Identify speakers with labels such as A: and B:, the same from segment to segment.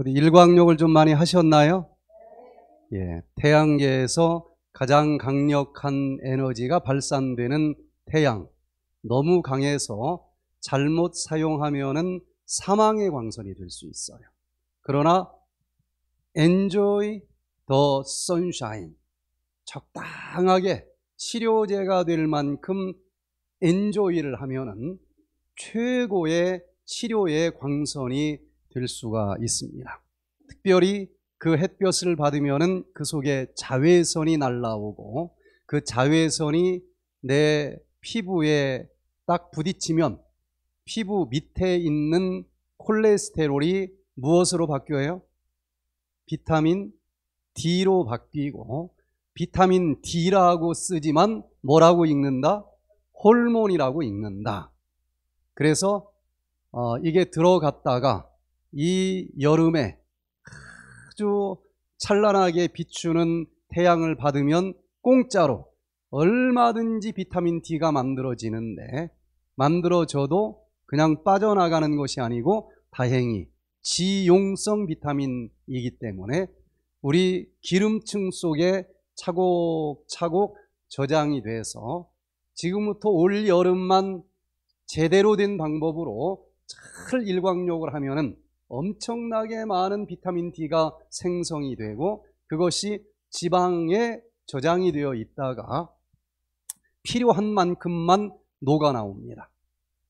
A: 어디 일광욕을 좀 많이 하셨나요? 예, 태양계에서 가장 강력한 에너지가 발산되는 태양 너무 강해서 잘못 사용하면은 사망의 광선이 될 수 있어요. 그러나 enjoy the sunshine 적당하게 치료제가 될 만큼 e n j 를 하면은 최고의 치료의 광선이 될 수가 있습니다. 특별히 그 햇볕을 받으면은 그 속에 자외선이 날라오고 그 자외선이 내 피부에 딱 부딪히면 피부 밑에 있는 콜레스테롤이 무엇으로 바뀌어요? 비타민 D로 바뀌고 비타민 D라고 쓰지만 뭐라고 읽는다? 호르몬이라고 읽는다. 그래서 어 이게 들어갔다가 이 여름에 아주 찬란하게 비추는 태양을 받으면 공짜로 얼마든지 비타민 D가 만들어지는데 만들어져도 그냥 빠져나가는 것이 아니고 다행히 지용성 비타민이기 때문에 우리 기름층 속에 차곡차곡 저장이 돼서 지금부터 올 여름만 제대로 된 방법으로 잘 일광욕을 하면은 엄청나게 많은 비타민 D가 생성이 되고 그것이 지방에 저장이 되어 있다가 필요한 만큼만 녹아 나옵니다.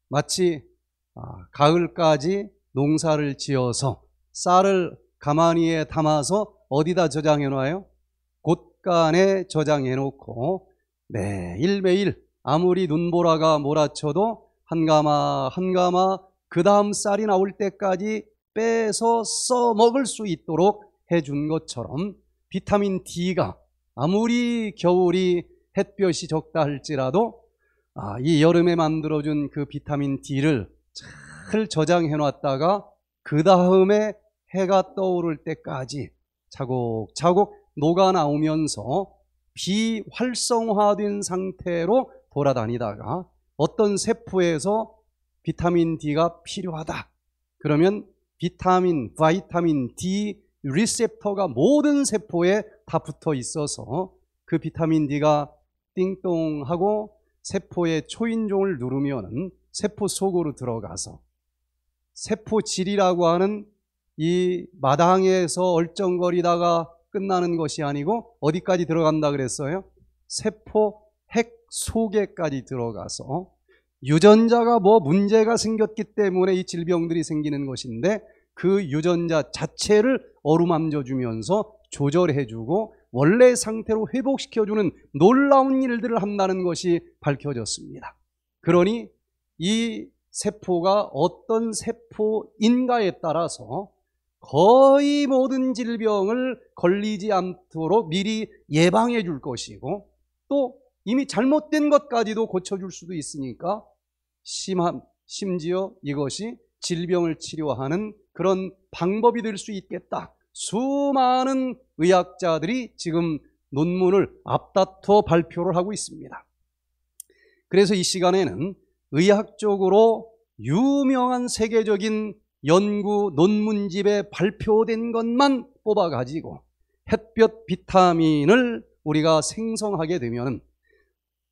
A: 마치 아, 가을까지 농사를 지어서 쌀을 가마니에 담아서 어디다 저장해 놔요? 곳간에 저장해 놓고 매일매일 아무리 눈보라가 몰아쳐도 한가마 한가마 그 다음 쌀이 나올 때까지 빼서 써먹을 수 있도록 해준 것처럼 비타민 D가 아무리 겨울이 햇볕이 적다 할지라도 아, 이 여름에 만들어준 그 비타민 D를 잘 저장해 놨다가 그 다음에 해가 떠오를 때까지 차곡차곡 녹아 나오면서 비활성화된 상태로 돌아다니다가 어떤 세포에서 비타민 D가 필요하다. 그러면 비타민, 바이타민 D 리셉터가 모든 세포에 다 붙어 있어서 그 비타민 D가 띵동하고 세포의 초인종을 누르면 세포 속으로 들어가서 세포질이라고 하는 이 마당에서 얼쩡거리다가 끝나는 것이 아니고 어디까지 들어간다 그랬어요? 세포 핵 속에까지 들어가서 유전자가 뭐 문제가 생겼기 때문에 이 질병들이 생기는 것인데 그 유전자 자체를 어루만져 주면서 조절해 주고 원래 상태로 회복시켜 주는 놀라운 일들을 한다는 것이 밝혀졌습니다. 그러니 이 세포가 어떤 세포인가에 따라서 거의 모든 질병을 걸리지 않도록 미리 예방해 줄 것이고 또 이미 잘못된 것까지도 고쳐줄 수도 있으니까 심한, 심지어 이것이 질병을 치료하는 그런 방법이 될 수 있겠다. 수많은 의학자들이 지금 논문을 앞다퉈 발표를 하고 있습니다. 그래서 이 시간에는 의학적으로 유명한 세계적인 연구 논문집에 발표된 것만 뽑아가지고 햇볕 비타민을 우리가 생성하게 되면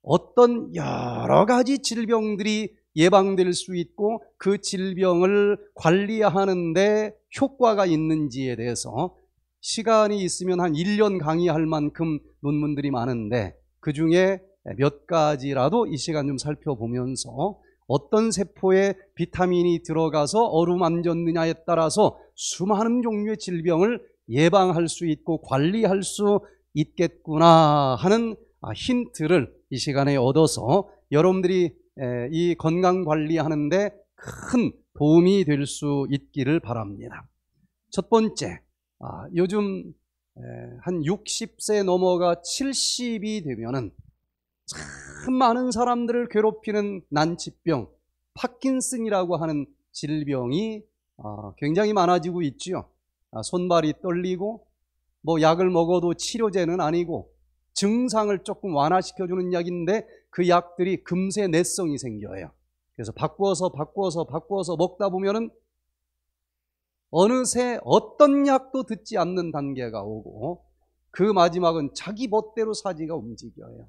A: 어떤 여러 가지 질병들이 예방될 수 있고 그 질병을 관리하는데 효과가 있는지에 대해서 시간이 있으면 한 1년 강의할 만큼 논문들이 많은데 그 중에 몇 가지라도 이 시간 좀 살펴보면서 어떤 세포에 비타민이 들어가서 어루만졌느냐에 따라서 수많은 종류의 질병을 예방할 수 있고 관리할 수 있겠구나 하는 아, 힌트를 이 시간에 얻어서 여러분들이 이 건강 관리하는데 큰 도움이 될 수 있기를 바랍니다. 첫 번째, 아, 요즘 한 60세 넘어가 70이 되면은 참 많은 사람들을 괴롭히는 난치병, 파킨슨이라고 하는 질병이 아, 굉장히 많아지고 있지요. 아, 손발이 떨리고 뭐 약을 먹어도 치료제는 아니고 증상을 조금 완화시켜주는 약인데 그 약들이 금세 내성이 생겨요. 그래서 바꾸어서 바꾸어서 바꾸어서 먹다 보면은 어느새 어떤 약도 듣지 않는 단계가 오고 그 마지막은 자기 멋대로 사지가 움직여요.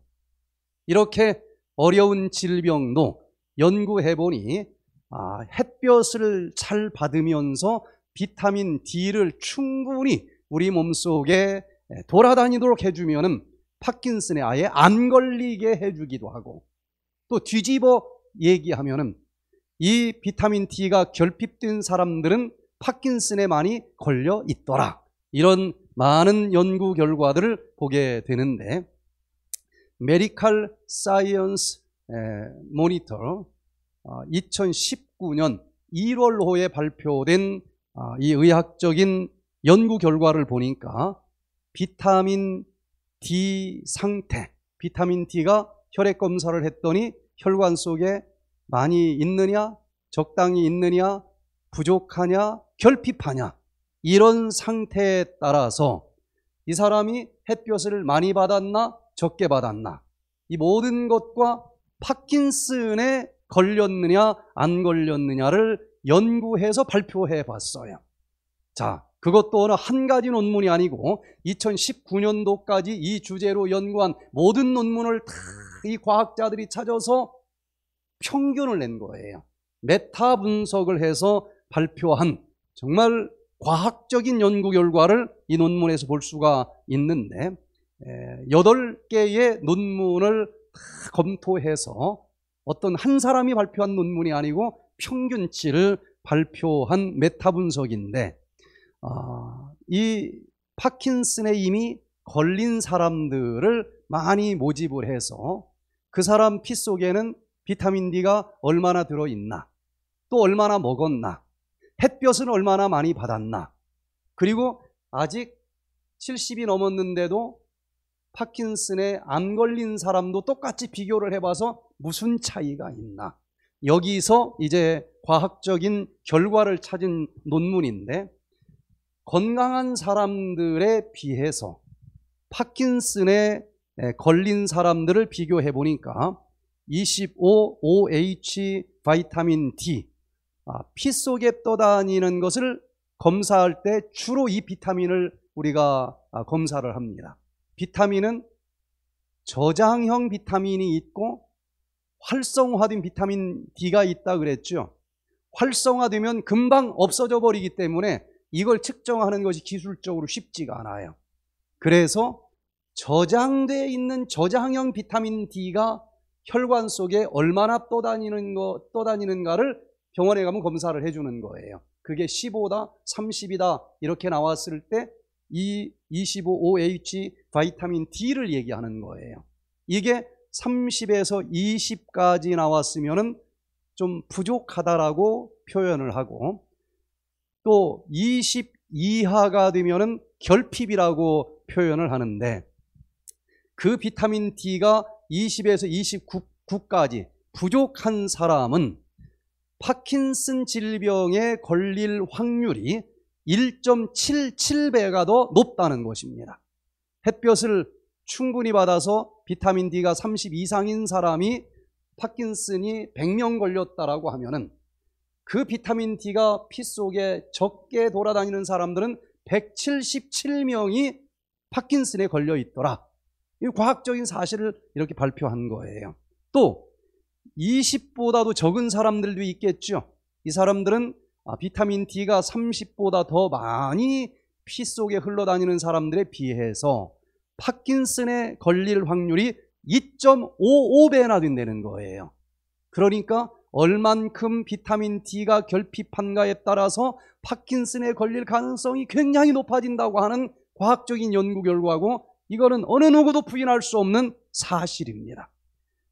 A: 이렇게 어려운 질병도 연구해 보니 아, 햇볕을 잘 받으면서 비타민 D를 충분히 우리 몸속에 돌아다니도록 해주면 파킨슨에 아예 안 걸리게 해주기도 하고 또 뒤집어 얘기하면은 이 비타민 D가 결핍된 사람들은 파킨슨에 많이 걸려 있더라. 이런 많은 연구 결과들을 보게 되는데 메디컬 사이언스 모니터 2019년 아, 1월호에 발표된 아, 이 의학적인 연구 결과를 보니까 비타민 D 상태, 비타민 D가 혈액 검사를 했더니 혈관 속에 많이 있느냐, 적당히 있느냐, 부족하냐, 결핍하냐 이런 상태에 따라서 이 사람이 햇볕을 많이 받았나, 적게 받았나 이 모든 것과 파킨슨에 걸렸느냐, 안 걸렸느냐를 연구해서 발표해 봤어요. 자, 그것도 어느 한 가지 논문이 아니고 2019년도까지 이 주제로 연구한 모든 논문을 다 이 과학자들이 찾아서 평균을 낸 거예요. 메타 분석을 해서 발표한 정말 과학적인 연구 결과를 이 논문에서 볼 수가 있는데 8개의 논문을 다 검토해서 어떤 한 사람이 발표한 논문이 아니고 평균치를 발표한 메타 분석인데 어, 이 파킨슨에 이미 걸린 사람들을 많이 모집을 해서 그 사람 피 속에는 비타민 D가 얼마나 들어있나, 또 얼마나 먹었나, 햇볕은 얼마나 많이 받았나, 그리고 아직 70이 넘었는데도 파킨슨에 안 걸린 사람도 똑같이 비교를 해봐서 무슨 차이가 있나. 여기서 이제 과학적인 결과를 찾은 논문인데 건강한 사람들에 비해서 파킨슨에 걸린 사람들을 비교해 보니까 25OH 바이타민 D 아, 피 속에 떠다니는 것을 검사할 때 주로 이 비타민을 우리가 아, 검사를 합니다. 비타민은 저장형 비타민이 있고 활성화된 비타민 D가 있다 그랬죠. 활성화되면 금방 없어져 버리기 때문에 이걸 측정하는 것이 기술적으로 쉽지가 않아요. 그래서 저장돼 있는 저장형 비타민 D가 혈관 속에 얼마나 떠다니는 거, 떠다니는가를 병원에 가면 검사를 해주는 거예요. 그게 15다, 30이다 이렇게 나왔을 때 이 25OH 바이타민 D를 얘기하는 거예요. 이게 30에서 20까지 나왔으면좀 부족하다라고 표현을 하고 또20 이하가 되면은 결핍이라고 표현을 하는데 그 비타민 D가 20에서 29까지 부족한 사람은 파킨슨 질병에 걸릴 확률이 1.77배가 더 높다는 것입니다. 햇볕을 충분히 받아서 비타민 D가 30 이상인 사람이 파킨슨이 100명 걸렸다라고 하면은 그 비타민 D가 피 속에 적게 돌아다니는 사람들은 177명이 파킨슨에 걸려 있더라. 이 과학적인 사실을 이렇게 발표한 거예요. 또 20보다도 적은 사람들도 있겠죠. 이 사람들은 아, 비타민 D가 30보다 더 많이 피 속에 흘러다니는 사람들에 비해서 파킨슨에 걸릴 확률이 2.55배나 된다는 거예요. 그러니까 얼만큼 비타민 D가 결핍한가에 따라서 파킨슨에 걸릴 가능성이 굉장히 높아진다고 하는 과학적인 연구 결과고 이거는 어느 누구도 부인할 수 없는 사실입니다.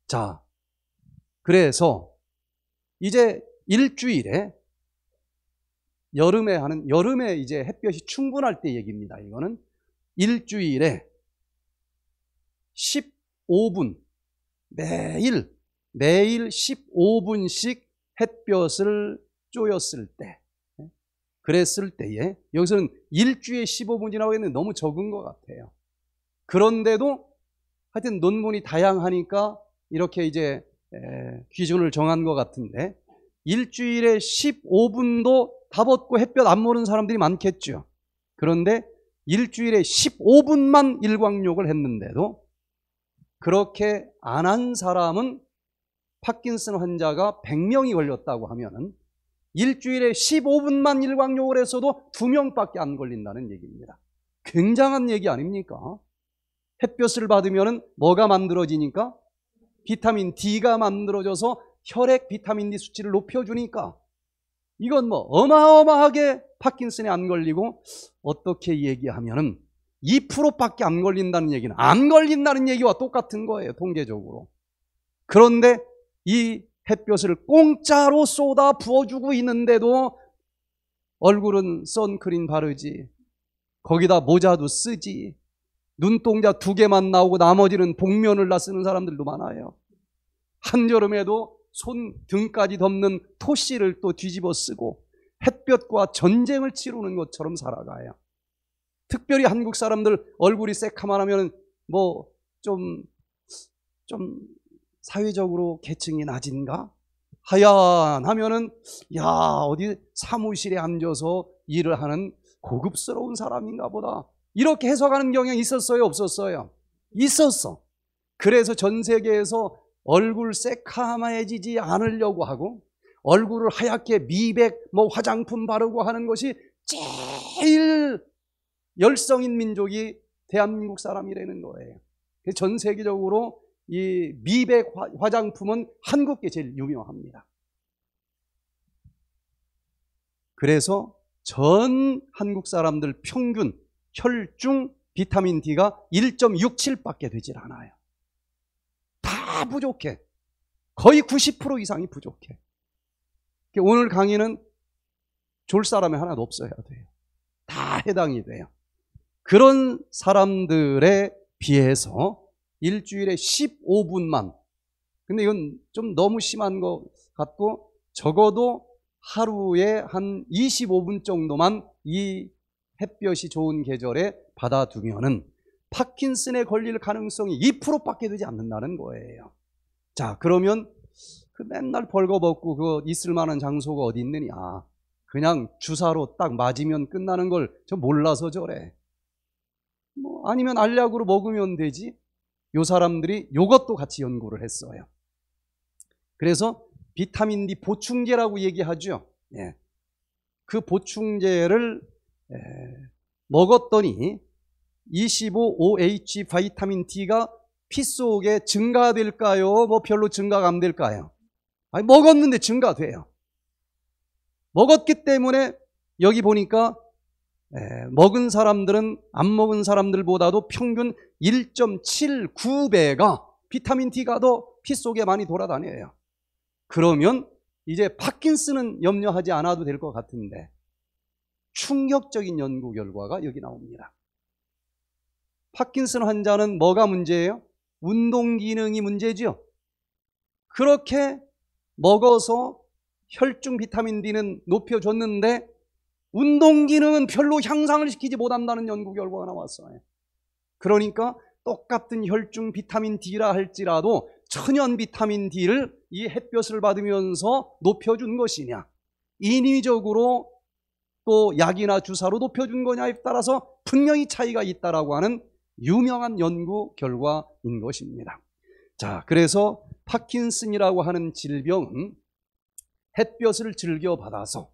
A: 자, 그래서 이제 일주일에 여름에 하는 여름에 이제 햇볕이 충분할 때 얘기입니다. 이거는 일주일에 15분 매일 매일 15분씩 햇볕을 쪼였을 때 그랬을 때에 여기서는 일주에 15분이라고 했는데 너무 적은 것 같아요. 그런데도 하여튼 논문이 다양하니까 이렇게 이제 기준을 정한 것 같은데 일주일에 15분도 다 벗고 햇볕 안 보는 사람들이 많겠죠. 그런데 일주일에 15분만 일광욕을 했는데도 그렇게 안 한 사람은 파킨슨 환자가 100명이 걸렸다고 하면은 일주일에 15분만 일광욕을 해서도 2명밖에 안 걸린다는 얘기입니다. 굉장한 얘기 아닙니까? 햇볕을 받으면 뭐가 만들어지니까? 비타민 D가 만들어져서 혈액 비타민 D 수치를 높여주니까 이건 뭐 어마어마하게 파킨슨에 안 걸리고 어떻게 얘기하면 2%밖에 안 걸린다는 얘기는 안 걸린다는 얘기와 똑같은 거예요 통계적으로 그런데 이 햇볕을 공짜로 쏟아 부어주고 있는데도 얼굴은 선크림 바르지 거기다 모자도 쓰지 눈동자 두 개만 나오고 나머지는 복면을 나 쓰는 사람들도 많아요 한여름에도 손 등까지 덮는 토시를 또 뒤집어 쓰고 햇볕과 전쟁을 치르는 것처럼 살아가요 특별히 한국 사람들 얼굴이 새카만 하면 뭐 좀좀 좀 사회적으로 계층이 낮은가? 하얀 하면은 야 어디 사무실에 앉아서 일을 하는 고급스러운 사람인가 보다 이렇게 해석하는 경향이 있었어요 없었어요 있었어 그래서 전 세계에서 얼굴 새카매지지 않으려고 하고 얼굴을 하얗게 미백 뭐 화장품 바르고 하는 것이 제일 열성인 민족이 대한민국 사람이라는 거예요 전 세계적으로 이 미백 화장품은 한국게 제일 유명합니다. 그래서 전 한국 사람들 평균 혈중 비타민 D가 1.67밖에 되질 않아요. 다 부족해. 거의 90% 이상이 부족해. 그러니까 오늘 강의는 졸 사람이 하나도 없어야 돼요. 다 해당이 돼요. 그런 사람들에 비해서 일주일에 15분만. 근데 이건 좀 너무 심한 것 같고 적어도 하루에 한 25분 정도만 이 햇볕이 좋은 계절에 받아두면은 파킨슨에 걸릴 가능성이 2%밖에 되지 않는다는 거예요. 자, 그러면 그 맨날 벌거벗고 그 있을 만한 장소가 어디 있느냐. 그냥 주사로 딱 맞으면 끝나는 걸 저 몰라서 저래. 뭐 아니면 알약으로 먹으면 되지. 요 사람들이 요것도 같이 연구를 했어요. 그래서 비타민 D 보충제라고 얘기하죠. 예. 그 보충제를 예, 먹었더니 25OH 바이타민 D가 피 속에 증가될까요? 뭐 별로 증가가 안 될까요? 아니, 먹었는데 증가돼요. 먹었기 때문에 여기 보니까 예, 먹은 사람들은 안 먹은 사람들보다도 평균 1.79배가 비타민 D가 더 피 속에 많이 돌아다녀요. 그러면 이제 파킨스는 염려하지 않아도 될 것 같은데 충격적인 연구 결과가 여기 나옵니다. 파킨슨 환자는 뭐가 문제예요? 운동 기능이 문제죠 그렇게 먹어서 혈중 비타민 D는 높여줬는데 운동 기능은 별로 향상을 시키지 못한다는 연구 결과가 나왔어요. 그러니까 똑같은 혈중 비타민 D라 할지라도 천연 비타민 D를 이 햇볕을 받으면서 높여준 것이냐 인위적으로 또 약이나 주사로 높여준 거냐에 따라서 분명히 차이가 있다라고 하는 유명한 연구 결과인 것입니다. 자, 그래서 파킨슨이라고 하는 질병은 햇볕을 즐겨 받아서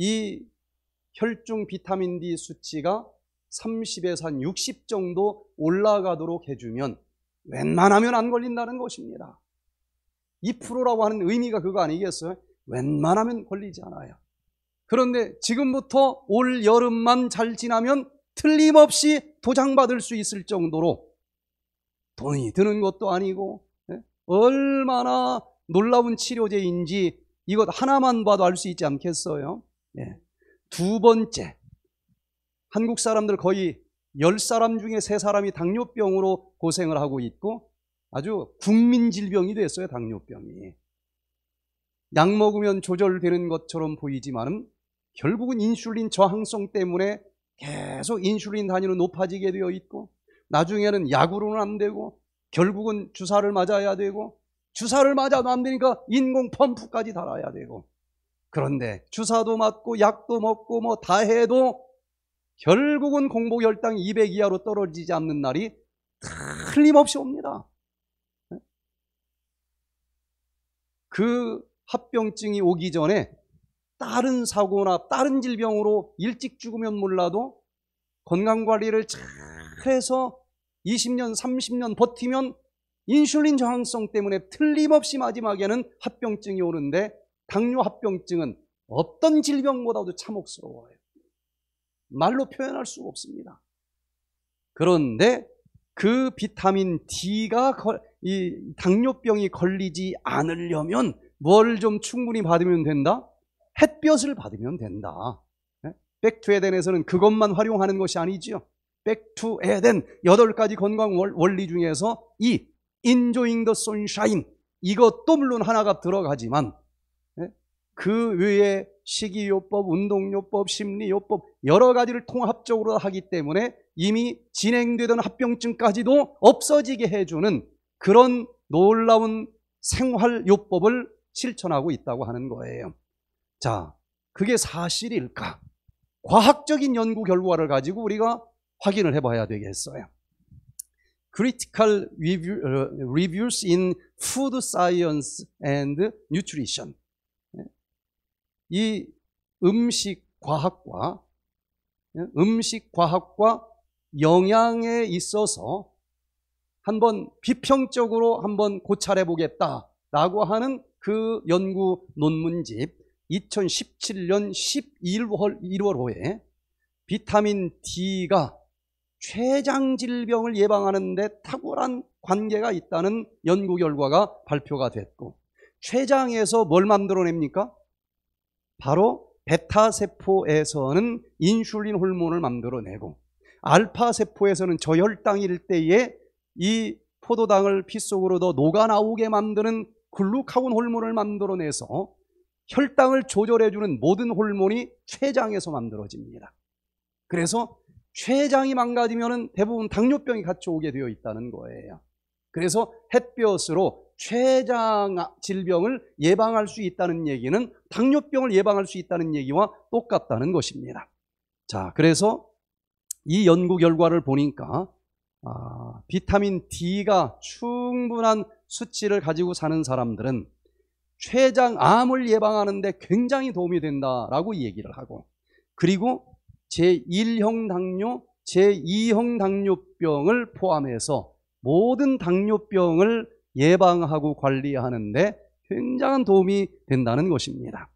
A: 이 혈중 비타민 D 수치가 30에서 한 60 정도 올라가도록 해주면 웬만하면 안 걸린다는 것입니다. 2%라고 하는 의미가 그거 아니겠어요? 웬만하면 걸리지 않아요. 그런데 지금부터 올 여름만 잘 지나면 틀림없이 도장받을 수 있을 정도로 돈이 드는 것도 아니고 예? 얼마나 놀라운 치료제인지 이것 하나만 봐도 알 수 있지 않겠어요? 예. 두 번째, 한국 사람들 거의 10사람 중에 3사람이 당뇨병으로 고생을 하고 있고 아주 국민 질병이 됐어요, 당뇨병이. 약 먹으면 조절되는 것처럼 보이지만 결국은 인슐린 저항성 때문에 계속 인슐린 단위는 높아지게 되어 있고 나중에는 약으로는 안 되고 결국은 주사를 맞아야 되고 주사를 맞아도 안 되니까 인공 펌프까지 달아야 되고 그런데 주사도 맞고 약도 먹고 뭐 다 해도 결국은 공복혈당 200 이하로 떨어지지 않는 날이 틀림없이 옵니다. 네? 그 합병증이 오기 전에 다른 사고나 다른 질병으로 일찍 죽으면 몰라도 건강관리를 잘 해서 20년, 30년 버티면 인슐린 저항성 때문에 틀림없이 마지막에는 합병증이 오는데 당뇨 합병증은 어떤 질병보다도 참혹스러워요. 말로 표현할 수가 없습니다. 그런데 그 비타민 D가 이 당뇨병이 걸리지 않으려면 뭘 좀 충분히 받으면 된다? 햇볕을 받으면 된다. 예? 백투 에덴에서는 그것만 활용하는 것이 아니지요. 백투 에덴 여덟 가지 건강 원리 중에서 이 인조잉 더 선샤인 이것도 물론 하나가 들어가지만 그 외에 식이요법, 운동요법, 심리요법 여러 가지를 통합적으로 하기 때문에 이미 진행되던 합병증까지도 없어지게 해주는 그런 놀라운 생활요법을 실천하고 있다고 하는 거예요. 자, 그게 사실일까? 과학적인 연구 결과를 가지고 우리가 확인을 해봐야 되겠어요. Critical 어, reviews in food science and nutrition. 이 음식 과학과 예, 음식 과학과 영양에 있어서 한번 비평적으로 한번 고찰해 보겠다라고 하는 그 연구 논문집 2017년 11월 1월호에 비타민 D가 췌장 질병을 예방하는 데 탁월한 관계가 있다는 연구 결과가 발표가 됐고 췌장에서 뭘 만들어냅니까? 바로 베타 세포에서는 인슐린 호르몬을 만들어내고 알파 세포에서는 저혈당일 때에 이 포도당을 피 속으로 더 녹아 나오게 만드는 글루카곤 호르몬을 만들어내서 혈당을 조절해주는 모든 호르몬이 췌장에서 만들어집니다. 그래서 췌장이 망가지면 대부분 당뇨병이 같이 오게 되어 있다는 거예요. 그래서 햇볕으로 췌장 질병을 예방할 수 있다는 얘기는 당뇨병을 예방할 수 있다는 얘기와 똑같다는 것입니다. 자, 그래서 이 연구 결과를 보니까 아, 비타민 D가 충분한 수치를 가지고 사는 사람들은 췌장암을 예방하는데 굉장히 도움이 된다라고 얘기를 하고 그리고 제1형 당뇨, 제2형 당뇨병을 포함해서 모든 당뇨병을 예방하고 관리하는데 굉장한 도움이 된다는 것입니다.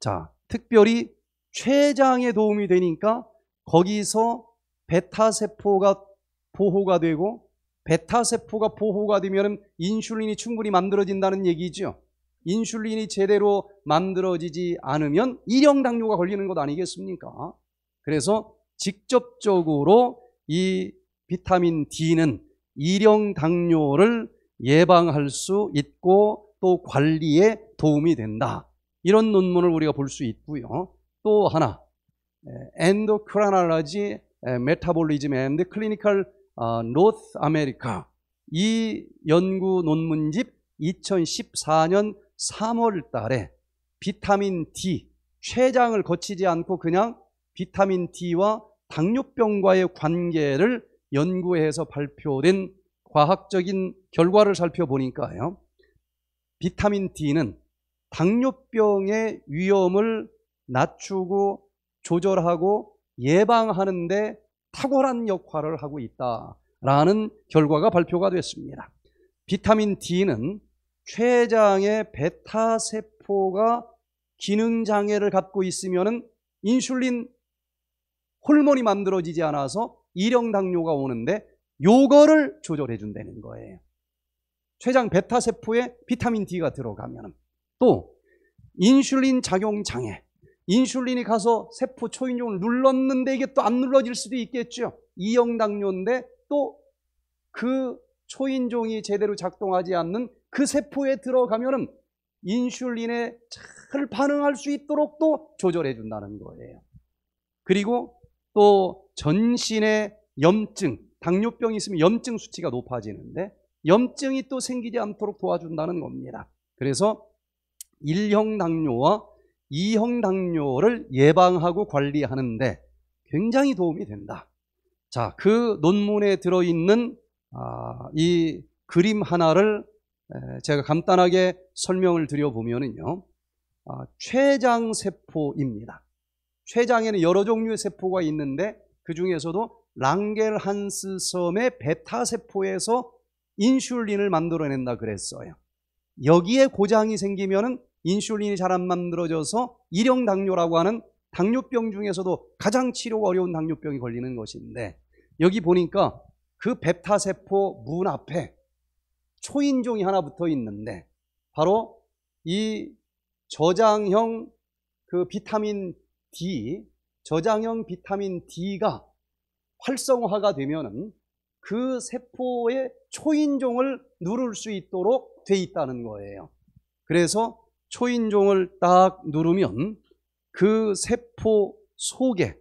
A: 자, 특별히 췌장에 도움이 되니까 거기서 베타세포가 보호가 되고 베타세포가 보호가 되면 인슐린이 충분히 만들어진다는 얘기죠. 인슐린이 제대로 만들어지지 않으면 일형당뇨가 걸리는 것 아니겠습니까? 그래서 직접적으로 이 비타민 D는 일형당뇨를 예방할 수 있고 또 관리에 도움이 된다. 이런 논문을 우리가 볼 수 있고요. 또 하나, Endocrinology, Metabolism and Clinical North America 이 연구 논문집 2014년 3월 달에 비타민 D, 췌장을 거치지 않고 그냥 비타민 D와 당뇨병과의 관계를 연구해서 발표된 과학적인 결과를 살펴보니까요. 비타민 D는 당뇨병의 위험을 낮추고 조절하고 예방하는데 탁월한 역할을 하고 있다라는 결과가 발표가 됐습니다. 비타민 D는 췌장의 베타 세포가 기능 장애를 갖고 있으면 인슐린 호르몬이 만들어지지 않아서 일형 당뇨가 오는데 요거를 조절해 준다는 거예요. 췌장 베타 세포에 비타민 D가 들어가면 또 인슐린 작용 장애. 인슐린이 가서 세포 초인종을 눌렀는데 이게 또 안 눌러질 수도 있겠죠. 이형당뇨인데 또 그 초인종이 제대로 작동하지 않는 그 세포에 들어가면은 인슐린에 잘 반응할 수 있도록 또 조절해 준다는 거예요. 그리고 또 전신의 염증, 당뇨병이 있으면 염증 수치가 높아지는데 염증이 또 생기지 않도록 도와준다는 겁니다. 그래서 1형 당뇨와 2형 당뇨를 예방하고 관리하는데 굉장히 도움이 된다. 자, 그 논문에 들어있는 아, 이 그림 하나를 제가 간단하게 설명을 드려보면요 아, 췌장세포입니다. 췌장에는 여러 종류의 세포가 있는데 그 중에서도 랑겔한스 섬의 베타세포에서 인슐린을 만들어낸다 그랬어요. 여기에 고장이 생기면은 인슐린이 잘 안 만들어져서 일형 당뇨라고 하는 당뇨병 중에서도 가장 치료가 어려운 당뇨병이 걸리는 것인데 여기 보니까 그 베타세포 문 앞에 초인종이 하나 붙어 있는데 바로 이 저장형 그 비타민 D 저장형 비타민 D가 활성화가 되면은 그 세포의 초인종을 누를 수 있도록 돼 있다는 거예요. 그래서 초인종을 딱 누르면 그 세포 속에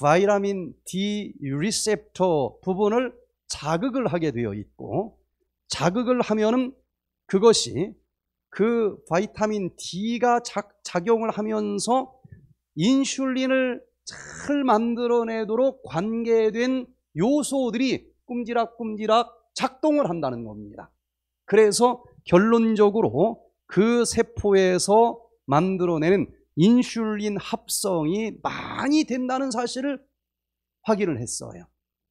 A: 바이라민 D 리셉터 부분을 자극을 하게 되어 있고 자극을 하면은 그것이 그 바이타민 D가 작, 작용을 하면서 인슐린을 잘 만들어내도록 관계된 요소들이 꿈지락꿈지락 작동을 한다는 겁니다. 그래서 결론적으로 그 세포에서 만들어내는 인슐린 합성이 많이 된다는 사실을 확인을 했어요.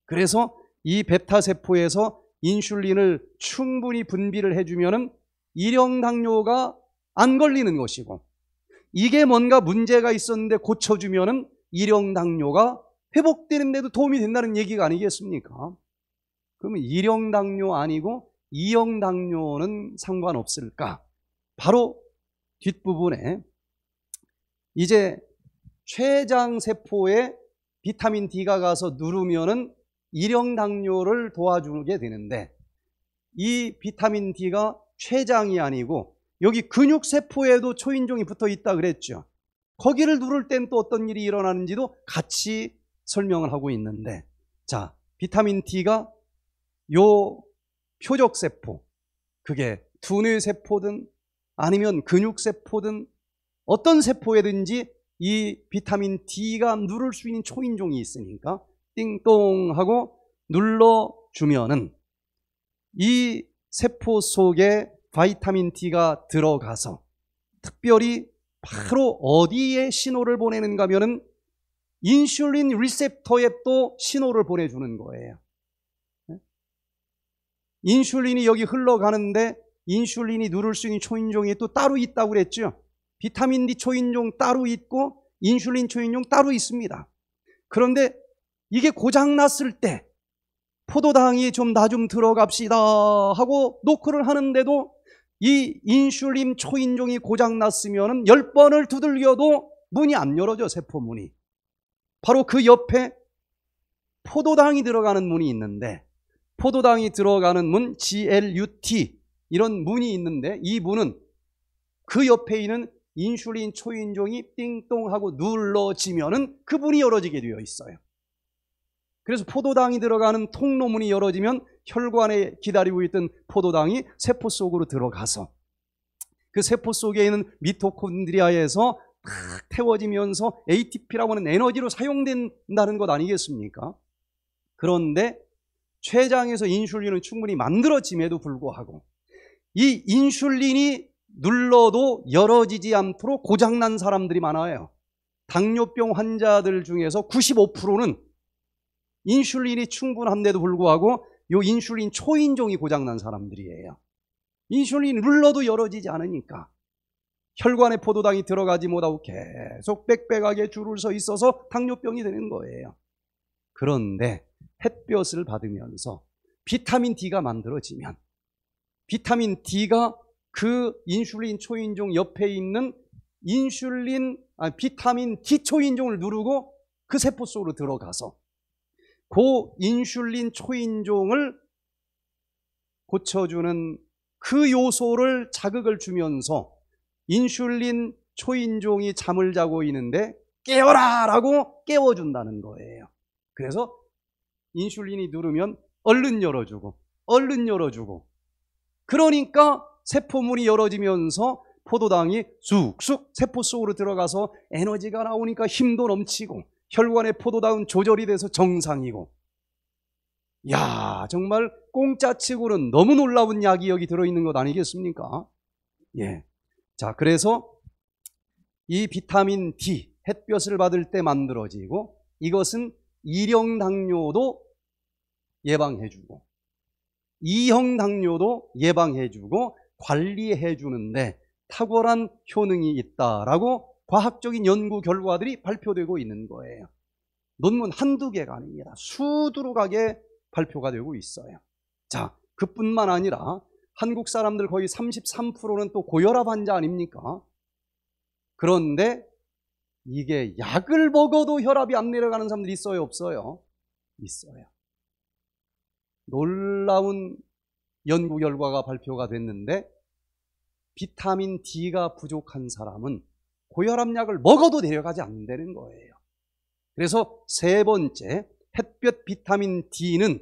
A: 그래서 이 베타 세포에서 인슐린을 충분히 분비를 해주면 일형 당뇨가 안 걸리는 것이고 이게 뭔가 문제가 있었는데 고쳐주면 일형당뇨가 회복되는데도 도움이 된다는 얘기가 아니겠습니까? 그러면 일형당뇨 아니고 이형당뇨는 상관없을까? 바로 뒷부분에 이제 췌장세포에 비타민 D가 가서 누르면은 일형당뇨를 도와주게 되는데 이 비타민 D가 췌장이 아니고 여기 근육세포에도 초인종이 붙어 있다 그랬죠. 거기를 누를 땐 또 어떤 일이 일어나는지도 같이 설명을 하고 있는데 자 비타민 D가 요 표적세포 그게 두뇌세포든 아니면 근육세포든 어떤 세포에든지 이 비타민 D가 누를 수 있는 초인종이 있으니까 띵동 하고 눌러주면은 이 세포 속에 바이타민 D가 들어가서 특별히 바로 어디에 신호를 보내는가 하면은 인슐린 리셉터에 또 신호를 보내주는 거예요. 네? 인슐린이 여기 흘러가는데 인슐린이 누를 수 있는 초인종이 또 따로 있다고 그랬죠. 비타민 D 초인종 따로 있고 인슐린 초인종 따로 있습니다. 그런데 이게 고장났을 때 포도당이 좀 나 좀 들어갑시다 하고 노크를 하는데도 이 인슐린 초인종이 고장났으면 10번을 두들겨도 문이 안 열어져 세포문이 바로 그 옆에 포도당이 들어가는 문이 있는데 포도당이 들어가는 문 GLUT 이런 문이 있는데 이 문은 그 옆에 있는 인슐린 초인종이 띵똥하고 눌러지면그 문이 열어지게 되어 있어요. 그래서 포도당이 들어가는 통로문이 열어지면 혈관에 기다리고 있던 포도당이 세포 속으로 들어가서 그 세포 속에 있는 미토콘드리아에서 탁 태워지면서 ATP라고 하는 에너지로 사용된다는 것 아니겠습니까? 그런데 췌장에서 인슐린은 충분히 만들어짐에도 불구하고 이 인슐린이 눌러도 열어지지 않도록 고장난 사람들이 많아요. 당뇨병 환자들 중에서 95%는 인슐린이 충분한데도 불구하고 요 인슐린 초인종이 고장난 사람들이에요. 인슐린 룰러도 열어지지 않으니까 혈관에 포도당이 들어가지 못하고 계속 빽빽하게 줄을 서 있어서 당뇨병이 되는 거예요. 그런데 햇볕을 받으면서 비타민 D가 만들어지면 비타민 D가 그 인슐린 초인종 옆에 있는 인슐린 아, 비타민 D 초인종을 누르고 그 세포 속으로 들어가서 고인슐린 초인종을 고쳐주는 그 요소를 자극을 주면서 인슐린 초인종이 잠을 자고 있는데 깨어라 라고 깨워준다는 거예요 그래서 인슐린이 누르면 얼른 열어주고 얼른 열어주고 그러니까 세포물이 열어지면서 포도당이 쑥쑥 세포 속으로 들어가서 에너지가 나오니까 힘도 넘치고 혈관의 포도다운 조절이 돼서 정상이고 야 정말 공짜치고는 너무 놀라운 약이 여기 들어있는 것 아니겠습니까? 예. 자 그래서 이 비타민 D 햇볕을 받을 때 만들어지고 이것은 일형 당뇨도 예방해주고 이형 당뇨도 예방해주고 관리해주는데 탁월한 효능이 있다라고 과학적인 연구 결과들이 발표되고 있는 거예요. 논문 한두 개가 아닙니다. 수두룩하게 발표가 되고 있어요. 자, 그뿐만 아니라 한국 사람들 거의 33%는 또 고혈압 환자 아닙니까? 그런데 이게 약을 먹어도 혈압이 안 내려가는 사람들이 있어요, 없어요? 있어요. 놀라운 연구 결과가 발표가 됐는데 비타민 D가 부족한 사람은 고혈압약을 먹어도 내려가지 않는다는 거예요. 그래서 세 번째, 햇볕 비타민 D는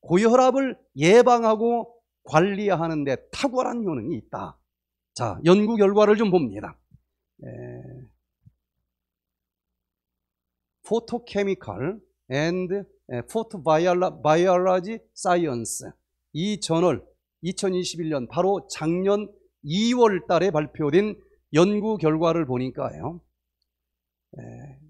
A: 고혈압을 예방하고 관리하는 데 탁월한 효능이 있다. 자, 연구 결과를 좀 봅니다. 에... 네. Photochemical and p h o t o b i o l o g 이 저널 2021년 바로 작년 2월 달에 발표된 연구 결과를 보니까요.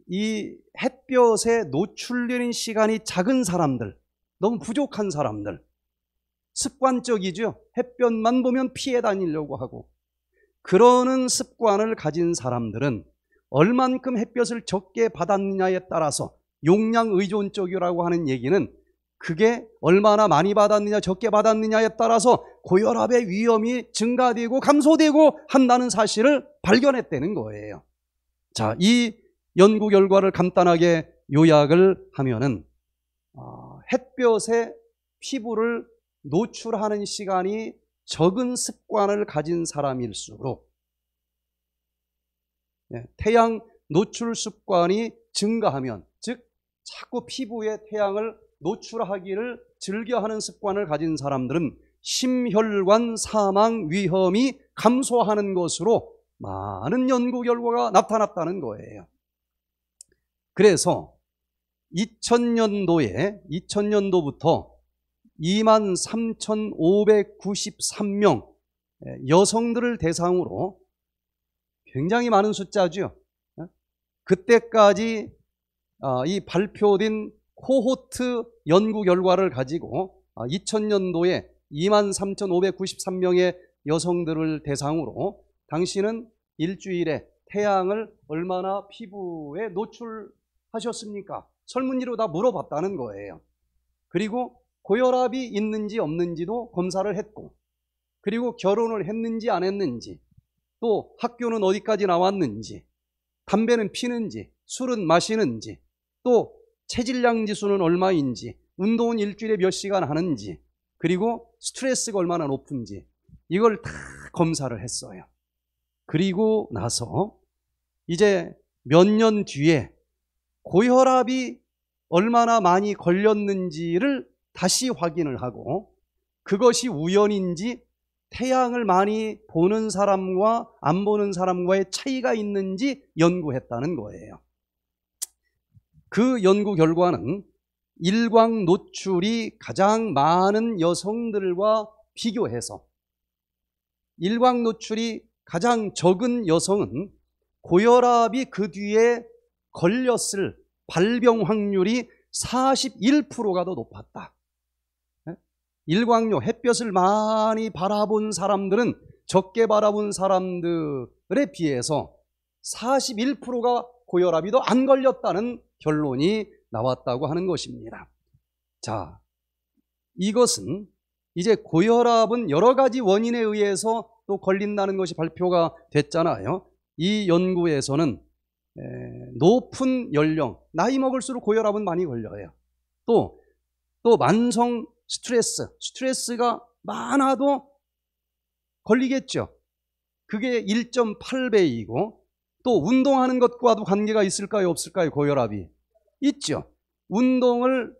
A: 이 햇볕에 노출되는 시간이 작은 사람들, 너무 부족한 사람들, 습관적이죠. 햇볕만 보면 피해 다니려고 하고, 그러는 습관을 가진 사람들은 얼만큼 햇볕을 적게 받았느냐에 따라서 용량 의존적이라고 하는 얘기는 그게 얼마나 많이 받았느냐 적게 받았느냐에 따라서 고혈압의 위험이 증가되고 감소되고 한다는 사실을 발견했다는 거예요. 자, 이 연구 결과를 간단하게 요약을 하면은 어, 햇볕에 피부를 노출하는 시간이 적은 습관을 가진 사람일수록 예, 태양 노출 습관이 증가하면 즉 자꾸 피부에 태양을 노출하기를 즐겨하는 습관을 가진 사람들은 심혈관 사망 위험이 감소하는 것으로 많은 연구 결과가 나타났다는 거예요. 그래서 2000년도에 2000년도부터 23,593명 여성들을 대상으로 굉장히 많은 숫자죠. 예? 그때까지 아, 이 발표된 코호트 연구 결과를 가지고 2000년도에 아, 23,593명의 여성들을 대상으로 당신은 일주일에 태양을 얼마나 피부에 노출하셨습니까? 설문지로 다 물어봤다는 거예요. 그리고 고혈압이 있는지 없는지도 검사를 했고, 그리고 결혼을 했는지 안 했는지, 또 학교는 어디까지 나왔는지, 담배는 피는지, 술은 마시는지, 또 체질량 지수는 얼마인지, 운동은 일주일에 몇 시간 하는지, 그리고 스트레스가 얼마나 높은지 이걸 다 검사를 했어요. 그리고 나서 이제 몇 년 뒤에 고혈압이 얼마나 많이 걸렸는지를 다시 확인을 하고 그것이 우연인지 태양을 많이 보는 사람과 안 보는 사람과의 차이가 있는지 연구했다는 거예요. 그 연구 결과는 일광 노출이 가장 많은 여성들과 비교해서 일광 노출이 가장 적은 여성은 고혈압이 그 뒤에 걸렸을 발병 확률이 41%가 더 높았다. 예? 일광요, 햇볕을 많이 바라본 사람들은 적게 바라본 사람들에 비해서 41%가 고혈압이 더 안 걸렸다는 결론이 나왔다고 하는 것입니다. 자, 이것은 이제 고혈압은 여러 가지 원인에 의해서 또 걸린다는 것이 발표가 됐잖아요. 이 연구에서는 높은 연령, 나이 먹을수록 고혈압은 많이 걸려요. 또, 또 만성 스트레스, 스트레스가 많아도 걸리겠죠. 그게 1.8배이고 또 운동하는 것과도 관계가 있을까요? 없을까요? 고혈압이. 있죠. 운동을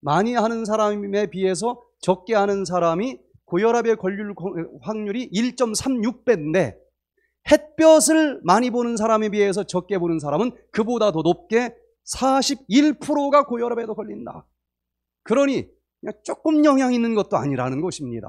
A: 많이 하는 사람에 비해서 적게 하는 사람이 고혈압에 걸릴 확률이 1.36배인데 햇볕을 많이 보는 사람에 비해서 적게 보는 사람은 그보다 더 높게 41%가 고혈압에도 걸린다. 그러니 그냥 조금 영향 있는 것도 아니라는 것입니다.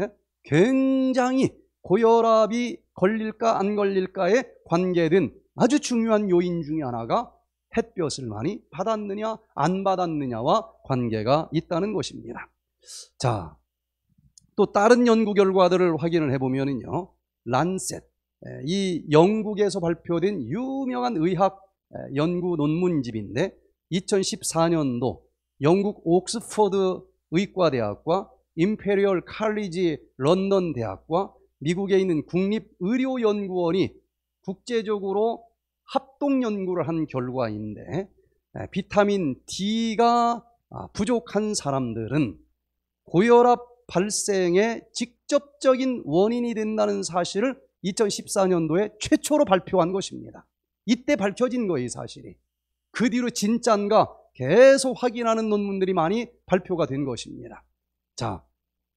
A: 예? 굉장히 고혈압이 걸릴까 안 걸릴까에 관계된 아주 중요한 요인 중의 하나가 햇볕을 많이 받았느냐 안 받았느냐와 관계가 있다는 것입니다. 자, 또 다른 연구 결과들을 확인을 해보면요. 란셋, 이 영국에서 발표된 유명한 의학 연구 논문집인데 2014년도 영국 옥스퍼드 의과대학과 임페리얼 칼리지 런던 대학과 미국에 있는 국립의료연구원이 국제적으로 합동 연구를 한 결과인데 비타민 D가 아, 부족한 사람들은 고혈압 발생의 직접적인 원인이 된다는 사실을 2014년도에 최초로 발표한 것입니다. 이때 밝혀진 거예요, 사실이. 그 뒤로 진짠가 계속 확인하는 논문들이 많이 발표가 된 것입니다. 자,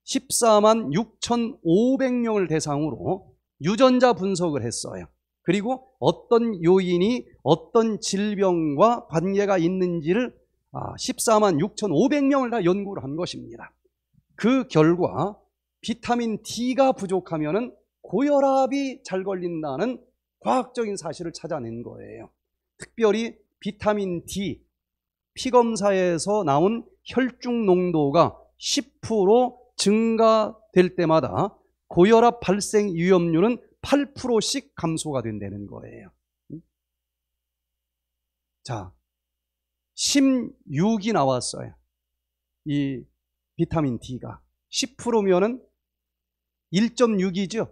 A: 14만 6,500명을 대상으로 유전자 분석을 했어요. 그리고 어떤 요인이 어떤 질병과 관계가 있는지를 14만 아, 6,500명을 다 연구를 한 것입니다. 그 결과 비타민 D가 부족하면 고혈압이 잘 걸린다는 과학적인 사실을 찾아낸 거예요. 특별히 비타민 D, 피검사에서 나온 혈중 농도가 10% 증가될 때마다 고혈압 발생 위험률은 8%씩 감소가 된다는 거예요. 자, 16이 나왔어요. 이 비타민 D가 10%면은 1.6이죠.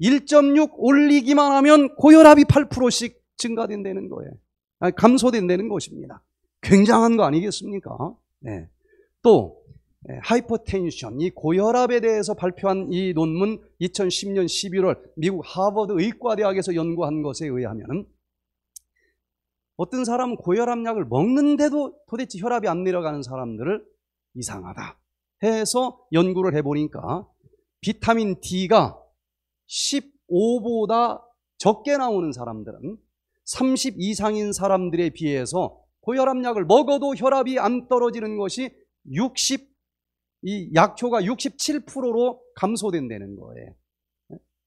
A: 1.6 올리기만 하면 고혈압이 8%씩 증가된다는 거예요. 아니, 감소된다는 것입니다. 굉장한 거 아니겠습니까? 네. 또 예, 하이퍼텐션, 이 고혈압에 대해서 발표한 이 논문 2010년 11월 미국 하버드 의과대학에서 연구한 것에 의하면 어떤 사람은 고혈압약을 먹는데도 도대체 혈압이 안 내려가는 사람들을 이상하다 해서 연구를 해보니까 비타민 D가 15보다 적게 나오는 사람들은 30 이상인 사람들에 비해서 고혈압약을 먹어도 혈압이 안 떨어지는 것이 60이 약효가 67%로 감소된다는 거예요.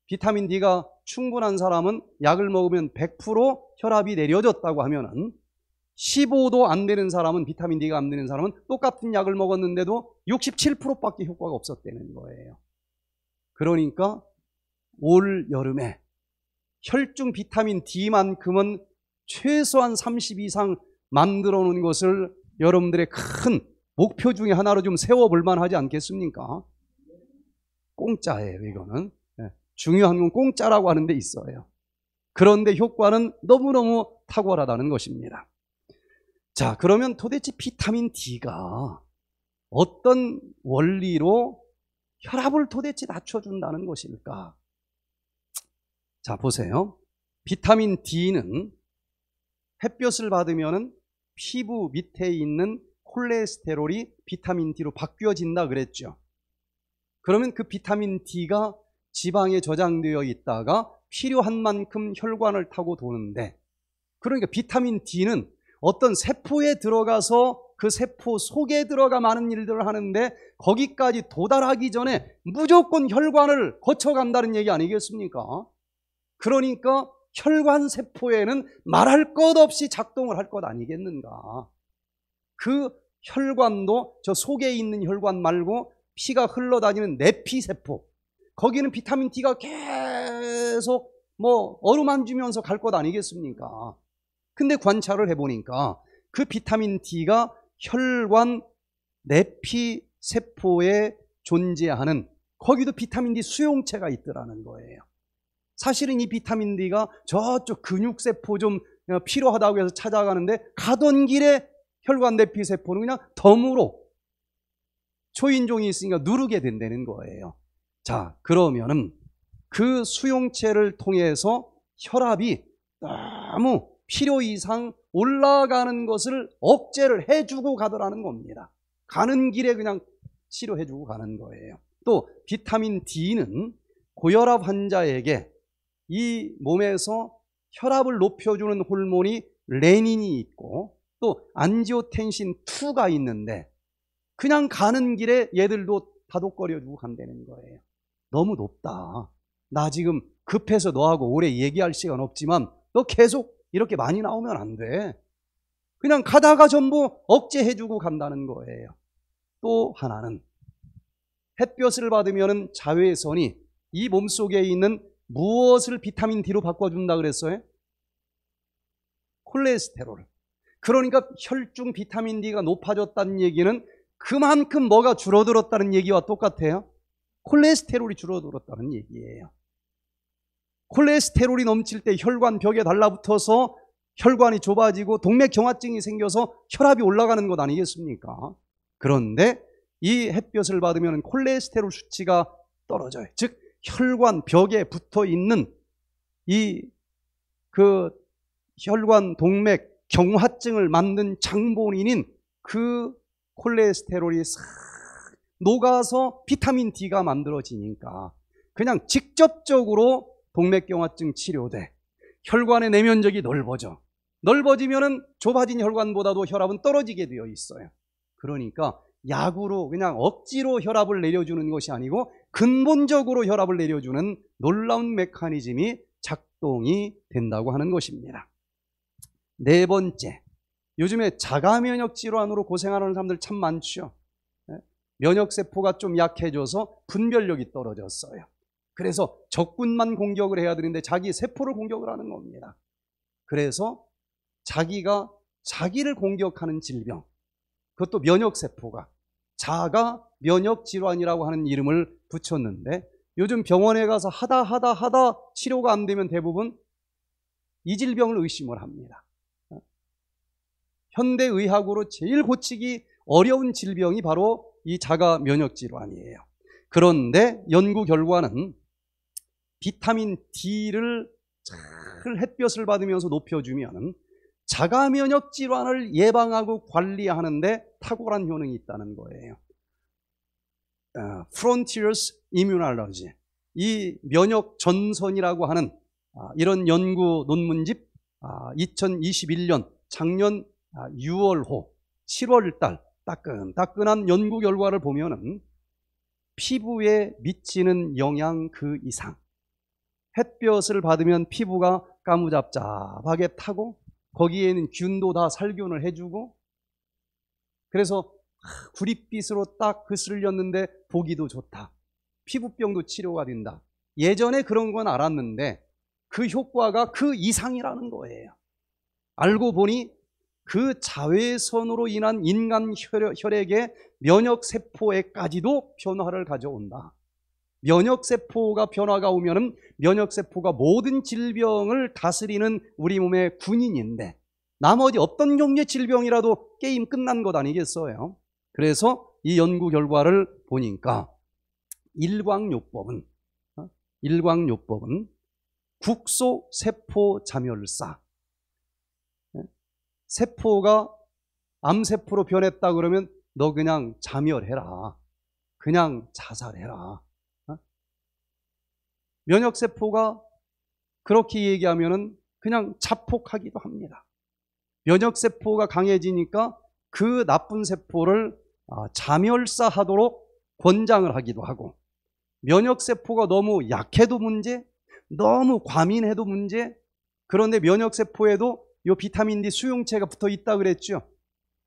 A: 비타민 D가 충분한 사람은 약을 먹으면 100% 혈압이 내려졌다고 하면은 15도 안 되는 사람은 비타민 D가 안 되는 사람은 똑같은 약을 먹었는데도 67%밖에 효과가 없었다는 거예요. 그러니까 올 여름에 혈중 비타민 D만큼은 최소한 30 이상 만들어 놓은 것을 여러분들의 큰 목표 중에 하나로 좀 세워볼 만하지 않겠습니까? 공짜예요, 이거는. 예, 중요한 건 공짜라고 하는 데 있어요. 그런데 효과는 너무너무 탁월하다는 것입니다. 자, 그러면 도대체 비타민 D가 어떤 원리로 혈압을 도대체 낮춰준다는 것일까? 자, 보세요. 비타민 D는 햇볕을 받으면 피부 밑에 있는 콜레스테롤이 비타민 D로 바뀌어진다 그랬죠. 그러면 그 비타민 D가 지방에 저장되어 있다가 필요한 만큼 혈관을 타고 도는데 그러니까 비타민 D는 어떤 세포에 들어가서 그 세포 속에 들어가 많은 일들을 하는데 거기까지 도달하기 전에 무조건 혈관을 거쳐간다는 얘기 아니겠습니까? 그러니까 혈관 세포에는 말할 것 없이 작동을 할 것 아니겠는가? 그 혈관도 저 속에 있는 혈관 말고 피가 흘러다니는 내피 세포 거기는 비타민 D가 계속 뭐 어루만지면서 갈 것 아니겠습니까? 근데 관찰을 해보니까 그 비타민 D가 혈관 내피 세포에 존재하는 거기도 비타민 D 수용체가 있더라는 거예요. 사실은 이 비타민 D가 저쪽 근육세포 좀 필요하다고 해서 찾아가는데 가던 길에 혈관 내피 세포는 그냥 덤으로 초인종이 있으니까 누르게 된다는 거예요. 자, 그러면은 그 수용체를 통해서 혈압이 너무 필요 이상 올라가는 것을 억제를 해주고 가더라는 겁니다. 가는 길에 그냥 치료해주고 가는 거예요. 또 비타민 D는 고혈압 환자에게 이 몸에서 혈압을 높여주는 호르몬이 레닌이 있고 또 안지오텐신 2가 있는데 그냥 가는 길에 얘들도 다독거려 주고 간다는 거예요. 너무 높다. 나 지금 급해서 너하고 오래 얘기할 시간 없지만 너 계속 이렇게 많이 나오면 안 돼. 그냥 가다가 전부 억제해 주고 간다는 거예요. 또 하나는 햇볕을 받으면 자외선이 이 몸속에 있는 무엇을 비타민 D로 바꿔준다 그랬어요? 콜레스테롤. 그러니까 혈중 비타민 D가 높아졌다는 얘기는 그만큼 뭐가 줄어들었다는 얘기와 똑같아요. 콜레스테롤이 줄어들었다는 얘기예요. 콜레스테롤이 넘칠 때 혈관 벽에 달라붙어서 혈관이 좁아지고 동맥경화증이 생겨서 혈압이 올라가는 것 아니겠습니까? 그런데 이 햇볕을 받으면 콜레스테롤 수치가 떨어져요. 즉 혈관 벽에 붙어 있는 이 그 혈관 동맥 경화증을 만든 장본인인 그 콜레스테롤이 싹 녹아서 비타민 D가 만들어지니까 그냥 직접적으로 동맥경화증 치료돼 혈관의 내면적이 넓어져 넓어지면은 좁아진 혈관보다도 혈압은 떨어지게 되어 있어요 그러니까 약으로 그냥 억지로 혈압을 내려주는 것이 아니고 근본적으로 혈압을 내려주는 놀라운 메커니즘이 작동이 된다고 하는 것입니다 네 번째, 요즘에 자가 면역 질환으로 고생하는 사람들 참 많죠. 예? 면역 세포가 좀 약해져서 분별력이 떨어졌어요. 그래서 적군만 공격을 해야 되는데 자기 세포를 공격을 하는 겁니다. 그래서 자기가 자기를 공격하는 질병, 그것도 면역 세포가 자가 면역 질환이라고 하는 이름을 붙였는데 요즘 병원에 가서 하다 하다 하다 치료가 안 되면 대부분 이 질병을 의심을 합니다. 현대의학으로 제일 고치기 어려운 질병이 바로 이 자가 면역 질환이에요. 그런데 연구 결과는 비타민 D를 잘 햇볕을 받으면서 높여주면 자가 면역 질환을 예방하고 관리하는데 탁월한 효능이 있다는 거예요. 어, Frontiers Immunology 이 면역 전선이라고 하는 아, 이런 연구 논문집 2021년 아, 작년 6월호, 아, 7월달 따끈따끈한 연구 결과를 보면 피부에 미치는 영향 그 이상. 햇볕을 받으면 피부가 까무잡잡하게 타고 거기에 는 균도 다 살균을 해주고 그래서 구릿빛으로 딱 그슬렸는데 보기도 좋다. 피부병도 치료가 된다. 예전에 그런 건 알았는데 그 효과가 그 이상이라는 거예요. 알고 보니 그 자외선으로 인한 인간 혈액의 면역 세포에까지도 변화를 가져온다. 면역 세포가 변화가 오면은 면역 세포가 모든 질병을 다스리는 우리 몸의 군인인데 나머지 어떤 종류의 질병이라도 게임 끝난 것 아니겠어요? 그래서 이 연구 결과를 보니까 일광요법은 어? 일광요법은 국소세포 자멸사 세포가 암세포로 변했다 그러면 너 그냥 자멸해라. 그냥 자살해라. 어? 면역세포가 그렇게 얘기하면은 그냥 자폭하기도 합니다. 면역세포가 강해지니까 그 나쁜 세포를 자멸사하도록 아, 권장을 하기도 하고 면역세포가 너무 약해도 문제, 너무 과민해도 문제, 그런데 면역세포에도 요 비타민 D 수용체가 붙어 있다 그랬죠.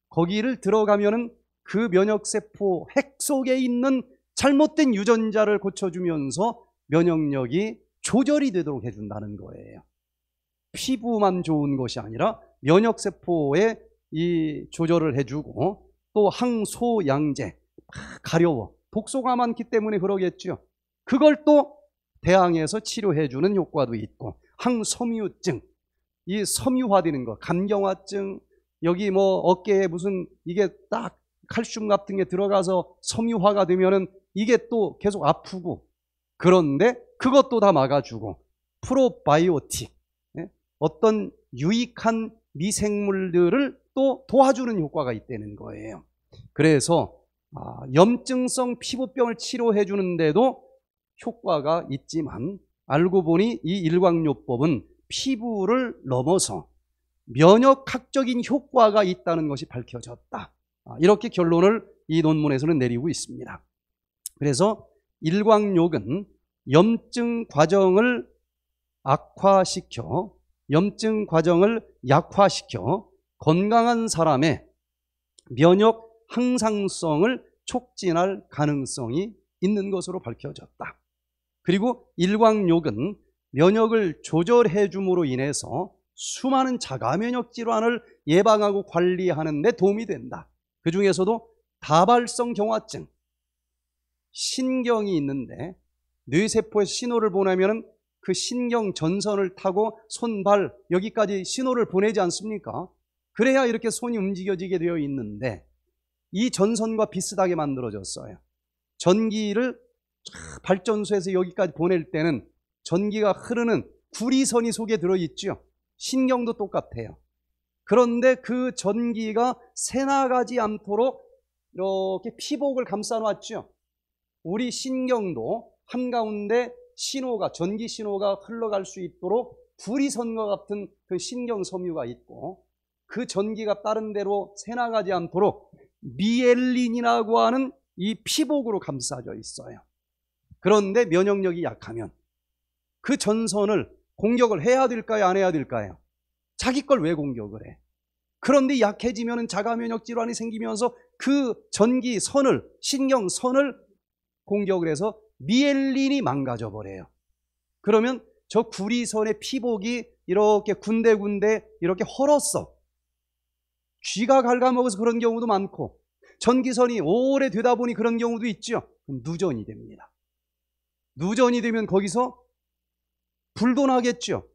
A: 거기를 들어가면은 그 면역 세포 핵 속에 있는 잘못된 유전자를 고쳐주면서 면역력이 조절이 되도록 해준다는 거예요. 피부만 좋은 것이 아니라 면역 세포에이 조절을 해주고 또 항소양제 아, 가려워 독소가 많기 때문에 그러겠죠. 그걸 또 대항해서 치료해주는 효과도 있고 항섬유증 이 섬유화되는 거, 감경화증, 여기 뭐 어깨에 무슨 이게 딱 칼슘 같은 게 들어가서 섬유화가 되면은 이게 또 계속 아프고 그런데 그것도 다 막아주고 프로바이오틱 예? 어떤 유익한 미생물들을 또 도와주는 효과가 있다는 거예요. 그래서 아, 염증성 피부병을 치료해 주는데도 효과가 있지만 알고 보니 이 일광요법은 피부를 넘어서 면역학적인 효과가 있다는 것이 밝혀졌다. 아, 이렇게 결론을 이 논문에서는 내리고 있습니다. 그래서 일광욕은 염증 과정을 악화시켜 염증 과정을 약화시켜 건강한 사람의 면역 항상성을 촉진할 가능성이 있는 것으로 밝혀졌다. 그리고 일광욕은 면역을 조절해 줌으로 인해서 수많은 자가 면역 질환을 예방하고 관리하는 데 도움이 된다. 그 중에서도 다발성 경화증 신경이 있는데 뇌세포에 신호를 보내면 그 신경 전선을 타고 손발 여기까지 신호를 보내지 않습니까? 그래야 이렇게 손이 움직여지게 되어 있는데 이 전선과 비슷하게 만들어졌어요. 전기를 발전소에서 여기까지 보낼 때는 전기가 흐르는 구리선이 속에 들어있죠. 신경도 똑같아요. 그런데 그 전기가 새나가지 않도록 이렇게 피복을 감싸놓았죠. 우리 신경도 한가운데 신호가, 전기 신호가 흘러갈 수 있도록 구리선과 같은 그 신경 섬유가 있고 그 전기가 다른 데로 새나가지 않도록 미엘린이라고 하는 이 피복으로 감싸져 있어요. 그런데 면역력이 약하면 그 전선을 공격을 해야 될까요? 안 해야 될까요? 자기 걸 왜 공격을 해? 그런데 약해지면 자가 면역 질환이 생기면서 그 전기 선을, 신경 선을 공격을 해서 미엘린이 망가져 버려요. 그러면 저 구리선의 피복이 이렇게 군데군데 이렇게 헐었어. 쥐가 갉아먹어서 그런 경우도 많고 전기선이 오래 되다 보니 그런 경우도 있죠. 그럼 누전이 됩니다. 누전이 되면 거기서 불도나겠죠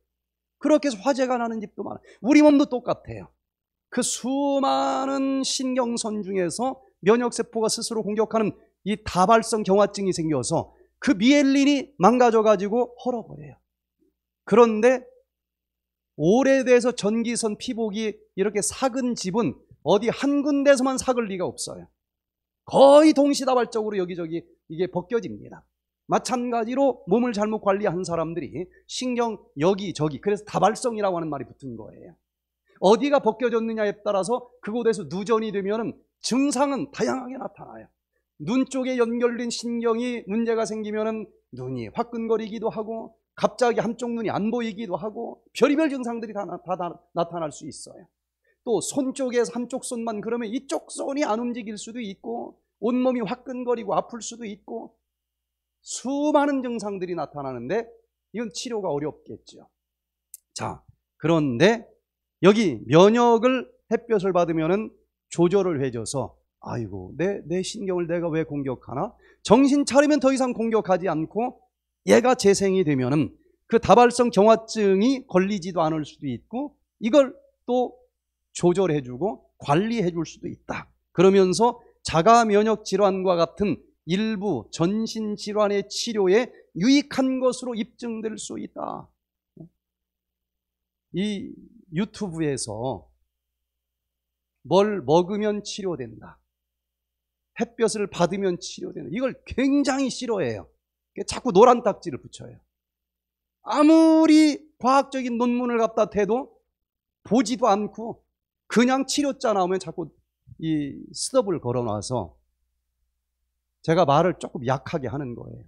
A: 그렇게 해서 화재가 나는 집도 많아요. 우리 몸도 똑같아요. 그 수많은 신경선 중에서 면역세포가 스스로 공격하는 이 다발성 경화증이 생겨서 그 미엘린이 망가져가지고 헐어버려요. 그런데 오래돼서 전기선 피복이 이렇게 삭은 집은 어디 한 군데서만 삭을 리가 없어요. 거의 동시다발적으로 여기저기 이게 벗겨집니다. 마찬가지로 몸을 잘못 관리한 사람들이 신경 여기저기 그래서 다발성이라고 하는 말이 붙은 거예요. 어디가 벗겨졌느냐에 따라서 그곳에서 누전이 되면 증상은 다양하게 나타나요. 눈 쪽에 연결된 신경이 문제가 생기면 눈이 화끈거리기도 하고 갑자기 한쪽 눈이 안 보이기도 하고 별의별 증상들이 다, 나, 다 나타날 수 있어요. 또 손 쪽에서 한쪽 손만 그러면 이쪽 손이 안 움직일 수도 있고 온몸이 화끈거리고 아플 수도 있고 수많은 증상들이 나타나는데 이건 치료가 어렵겠죠. 자, 그런데 여기 면역을 햇볕을 받으면은 조절을 해줘서 아이고 내 내 신경을 내가 왜 공격하나? 정신 차리면 더 이상 공격하지 않고 얘가 재생이 되면은 그 다발성 경화증이 걸리지도 않을 수도 있고 이걸 또 조절해주고 관리해줄 수도 있다. 그러면서 자가 면역 질환과 같은 일부 전신 질환의 치료에 유익한 것으로 입증될 수 있다. 이 유튜브에서 뭘 먹으면 치료된다. 햇볕을 받으면 치료된다. 이걸 굉장히 싫어해요. 자꾸 노란 딱지를 붙여요. 아무리 과학적인 논문을 갖다 대도 보지도 않고 그냥 치료자 나오면 자꾸 이 스톱을 걸어놔서 제가 말을 조금 약하게 하는 거예요.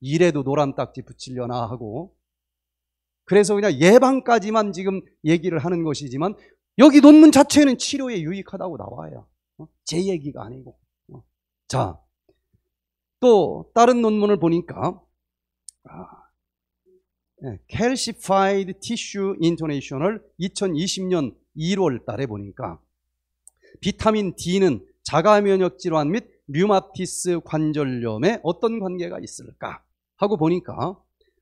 A: 일에도 노란 딱지 붙이려나 하고. 그래서 그냥 예방까지만 지금 얘기를 하는 것이지만 여기 논문 자체는 치료에 유익하다고 나와요. 어? 제 얘기가 아니고. 어? 자, 또 다른 논문을 보니까 아, 네, Calcified Tissue i n t e n a t i o n a 2020년 1월 달에 보니까 비타민 D는 자가면역 질환 및 류마티스 관절염에 어떤 관계가 있을까 하고 보니까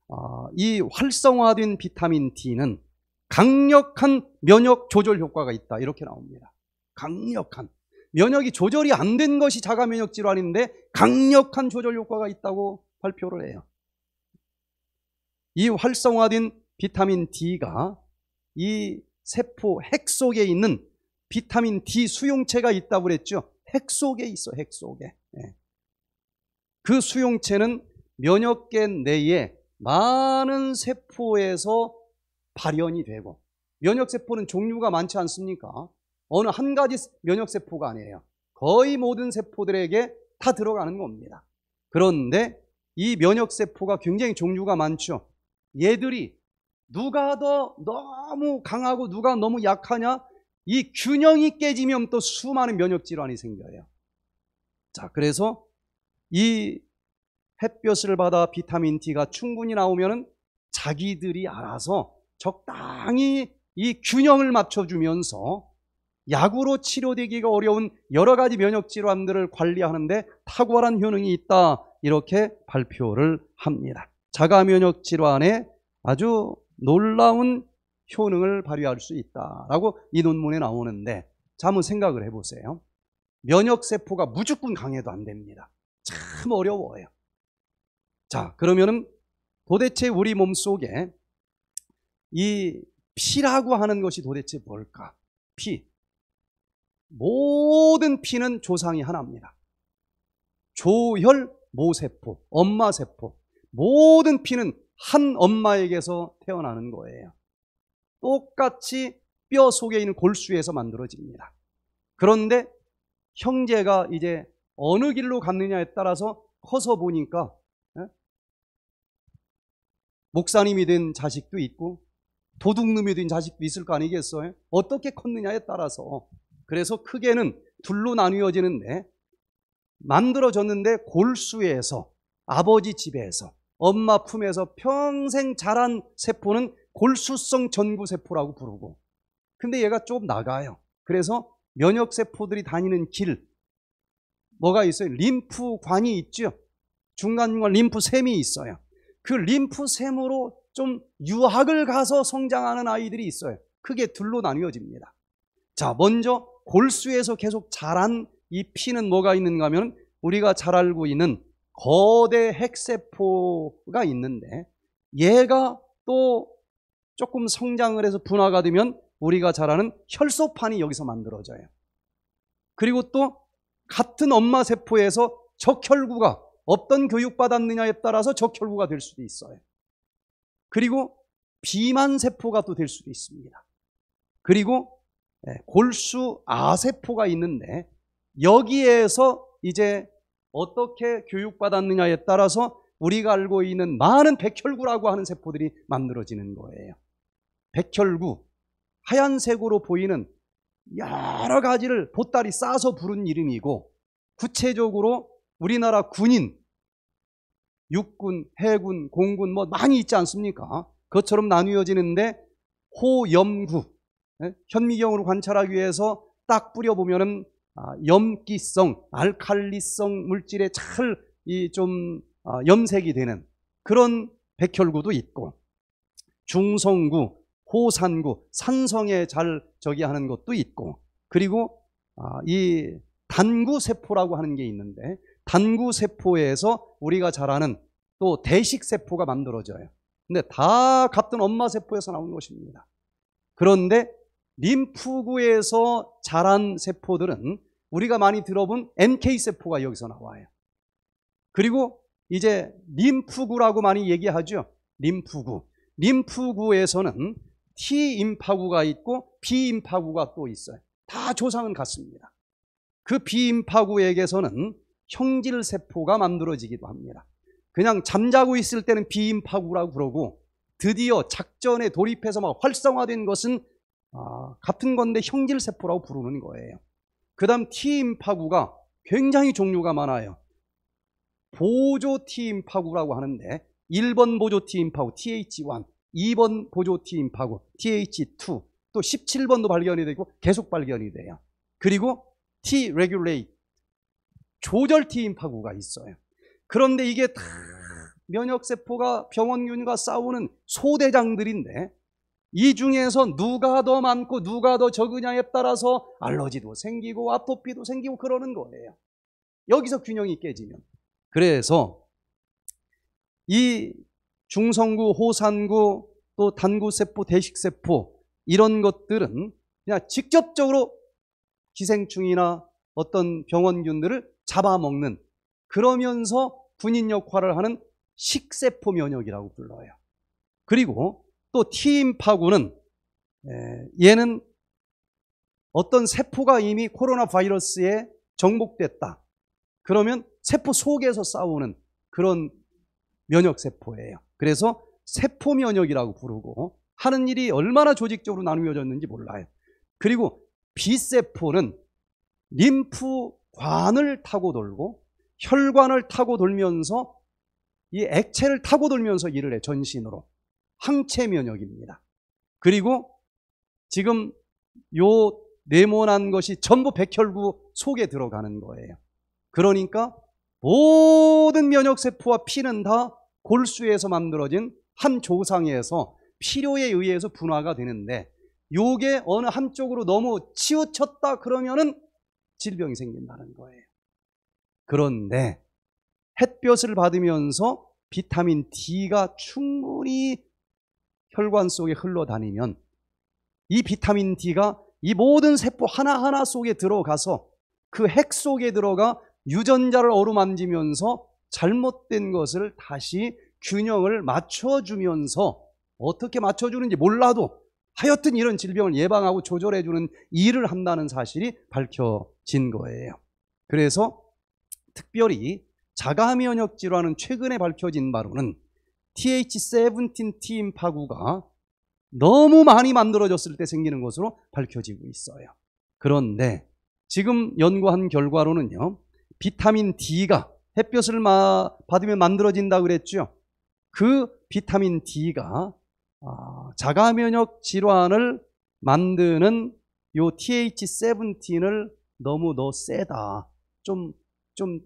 A: 어, 이 활성화된 비타민 D는 강력한 면역 조절 효과가 있다 이렇게 나옵니다. 강력한 면역이 조절이 안 된 것이 자가 면역 질환인데 강력한 조절 효과가 있다고 발표를 해요. 이 활성화된 비타민 D가 이 세포 핵 속에 있는 비타민 D 수용체가 있다고 그랬죠. 핵 속에 있어, 핵 속에. 예. 그 수용체는 면역계 내에 많은 세포에서 발현이 되고 면역세포는 종류가 많지 않습니까? 어느 한 가지 면역세포가 아니에요. 거의 모든 세포들에게 다 들어가는 겁니다. 그런데 이 면역세포가 굉장히 종류가 많죠. 얘들이 누가 더 너무 강하고 누가 너무 약하냐 이 균형이 깨지면 또 수많은 면역 질환이 생겨요. 자, 그래서 이 햇볕을 받아 비타민 D가 충분히 나오면은 자기들이 알아서 적당히 이 균형을 맞춰주면서 약으로 치료되기가 어려운 여러 가지 면역 질환들을 관리하는데 탁월한 효능이 있다 이렇게 발표를 합니다. 자가 면역 질환에 아주 놀라운 효능을 발휘할 수 있다라고 이 논문에 나오는데 자 한번 생각을 해보세요. 면역세포가 무조건 강해도 안 됩니다. 참 어려워요. 자 그러면은 도대체 우리 몸 속에 이 피라고 하는 것이 도대체 뭘까? 피. 모든 피는 조상이 하나입니다. 조혈 모세포, 엄마세포. 모든 피는 한 엄마에게서 태어나는 거예요. 똑같이 뼈 속에 있는 골수에서 만들어집니다. 그런데 형제가 이제 어느 길로 갔느냐에 따라서 커서 보니까 예? 목사님이 된 자식도 있고 도둑놈이 된 자식도 있을 거 아니겠어요? 어떻게 컸느냐에 따라서 그래서 크게는 둘로 나뉘어지는데 만들어졌는데 골수에서 아버지 집에서 엄마 품에서 평생 자란 세포는 골수성 전구세포라고 부르고 근데 얘가 좀 나가요. 그래서 면역세포들이 다니는 길 뭐가 있어요? 림프관이 있죠. 중간중간 림프샘이 있어요. 그 림프샘으로 좀 유학을 가서 성장하는 아이들이 있어요. 크게 둘로 나뉘어집니다. 자, 먼저 골수에서 계속 자란 이 피는 뭐가 있는가 하면 우리가 잘 알고 있는 거대 핵세포가 있는데 얘가 또 조금 성장을 해서 분화가 되면 우리가 잘 아는 혈소판이 여기서 만들어져요. 그리고 또 같은 엄마 세포에서 적혈구가 어떤 교육받았느냐에 따라서 적혈구가 될 수도 있어요. 그리고 비만 세포가 또 될 수도 있습니다. 그리고 예, 골수 아세포가 있는데 여기에서 이제 어떻게 교육받았느냐에 따라서 우리가 알고 있는 많은 백혈구라고 하는 세포들이 만들어지는 거예요. 백혈구, 하얀색으로 보이는 여러 가지를 보따리 싸서 부른 이름이고 구체적으로 우리나라 군인, 육군, 해군, 공군 뭐 많이 있지 않습니까? 그것처럼 나누어지는데 호염구, 예? 현미경으로 관찰하기 위해서 딱 뿌려보면은 아, 염기성, 알칼리성 물질에 잘좀 아, 염색이 되는 그런 백혈구도 있고 중성구, 호산구 산성에 잘 저기 하는 것도 있고 그리고 아, 이 단구 세포라고 하는 게 있는데 단구 세포에서 우리가 잘 아는 또 대식 세포가 만들어져요. 근데 다 같은 엄마 세포에서 나온 것입니다. 그런데 림프구에서 자란 세포들은 우리가 많이 들어본 NK 세포가 여기서 나와요. 그리고 이제 림프구라고 많이 얘기하죠. 림프구. 림프구에서는 T인파구가 있고 B인파구가 또 있어요. 다 조상은 같습니다. 그 B인파구에게서는 형질세포가 만들어지기도 합니다. 그냥 잠자고 있을 때는 B인파구라고 그러고 드디어 작전에 돌입해서 막 활성화된 것은 아, 같은 건데 형질세포라고 부르는 거예요. 그 다음 T인파구가 굉장히 종류가 많아요. 보조 T인파구라고 하는데 1번 보조 T인파구 TH1 2번 보조팀 티 파고 TH2 또 17번도 발견이 되고 계속 발견이 돼요. 그리고 T regulate 조절 티 임파구가 있어요. 그런데 이게 다 면역 세포가 병원균과 싸우는 소대장들인데 이 중에서 누가 더 많고 누가 더 적으냐에 따라서 알러지도 생기고 아토피도 생기고 그러는 거예요. 여기서 균형이 깨지면 그래서 이 중성구, 호산구, 또 단구세포, 대식세포 이런 것들은 그냥 직접적으로 기생충이나 어떤 병원균들을 잡아먹는 그러면서 군인 역할을 하는 식세포 면역이라고 불러요. 그리고 또 티임파구는 얘는 어떤 세포가 이미 코로나 바이러스에 정복됐다. 그러면 세포 속에서 싸우는 그런 면역세포예요. 그래서 세포면역이라고 부르고 하는 일이 얼마나 조직적으로 나누어졌는지 몰라요. 그리고 B세포는 림프관을 타고 돌고 혈관을 타고 돌면서 이 액체를 타고 돌면서 일을 해 전신으로 항체 면역입니다. 그리고 지금 요 네모난 것이 전부 백혈구 속에 들어가는 거예요. 그러니까 모든 면역세포와 피는 다 골수에서 만들어진 한 조상에서 필요에 의해서 분화가 되는데 요게 어느 한쪽으로 너무 치우쳤다 그러면은 질병이 생긴다는 거예요. 그런데 햇볕을 받으면서 비타민 D가 충분히 혈관 속에 흘러다니면 이 비타민 D가 이 모든 세포 하나하나 속에 들어가서 그 핵 속에 들어가 유전자를 어루만지면서 잘못된 것을 다시 균형을 맞춰주면서 어떻게 맞춰주는지 몰라도 하여튼 이런 질병을 예방하고 조절해주는 일을 한다는 사실이 밝혀진 거예요. 그래서 특별히 자가면역 질환은 최근에 밝혀진 바로는 TH17T 임파구가 너무 많이 만들어졌을 때 생기는 것으로 밝혀지고 있어요. 그런데 지금 연구한 결과로는요. 비타민 D가 햇볕을 마, 받으면 만들어진다 고 그랬죠. 그 비타민 D가 아, 자가 면역 질환을 만드는 요 TH17을 너무 너 세다. 좀, 좀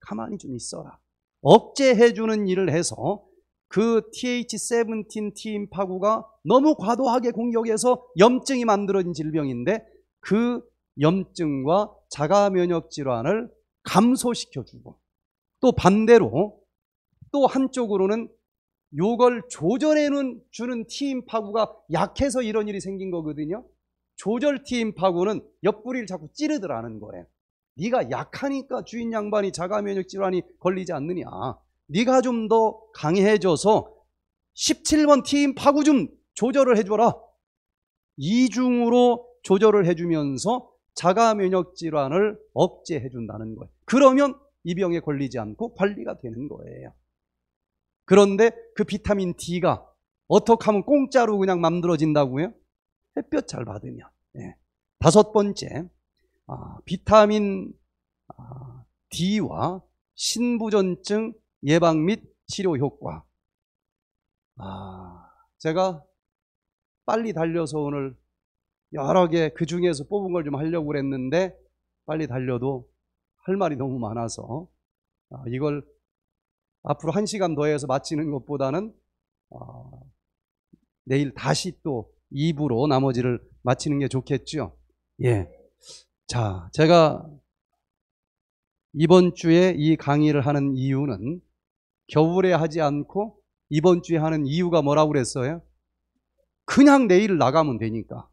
A: 가만히 좀 있어라. 억제해주는 일을 해서 그 TH17 t 인파구가 너무 과도하게 공격해서 염증이 만들어진 질병인데 그 염증과 자가 면역 질환을 감소시켜주고 또 반대로 또 한쪽으로는 요걸 조절해 주는 팀 파구가 약해서 이런 일이 생긴 거거든요. 조절팀 파구는 옆구리를 자꾸 찌르더라는 거예요. 네가 약하니까 주인 양반이 자가 면역 질환이 걸리지 않느냐. 네가 좀 더 강해져서 17번 팀파구좀 조절을 해줘라. 이중으로 조절을 해주면서 자가 면역 질환을 억제해 준다는 거예요. 그러면 이 병에 걸리지 않고 관리가 되는 거예요. 그런데 그 비타민 D가 어떻게 하면 공짜로 그냥 만들어진다고요? 햇볕 잘 받으면. 네. 다섯 번째, 아, 비타민 아, D와 신부전증 예방 및 치료 효과. 아, 제가 빨리 달려서 오늘 여러 개 그 중에서 뽑은 걸 좀 하려고 그랬는데 빨리 달려도 할 말이 너무 많아서 아, 이걸 앞으로 한 시간 더 해서 마치는 것보다는 아, 내일 다시 또 2부로 나머지를 마치는 게 좋겠죠. 예. 자, 제가 이번 주에 이 강의를 하는 이유는 겨울에 하지 않고 이번 주에 하는 이유가 뭐라고 그랬어요? 그냥 내일 나가면 되니까.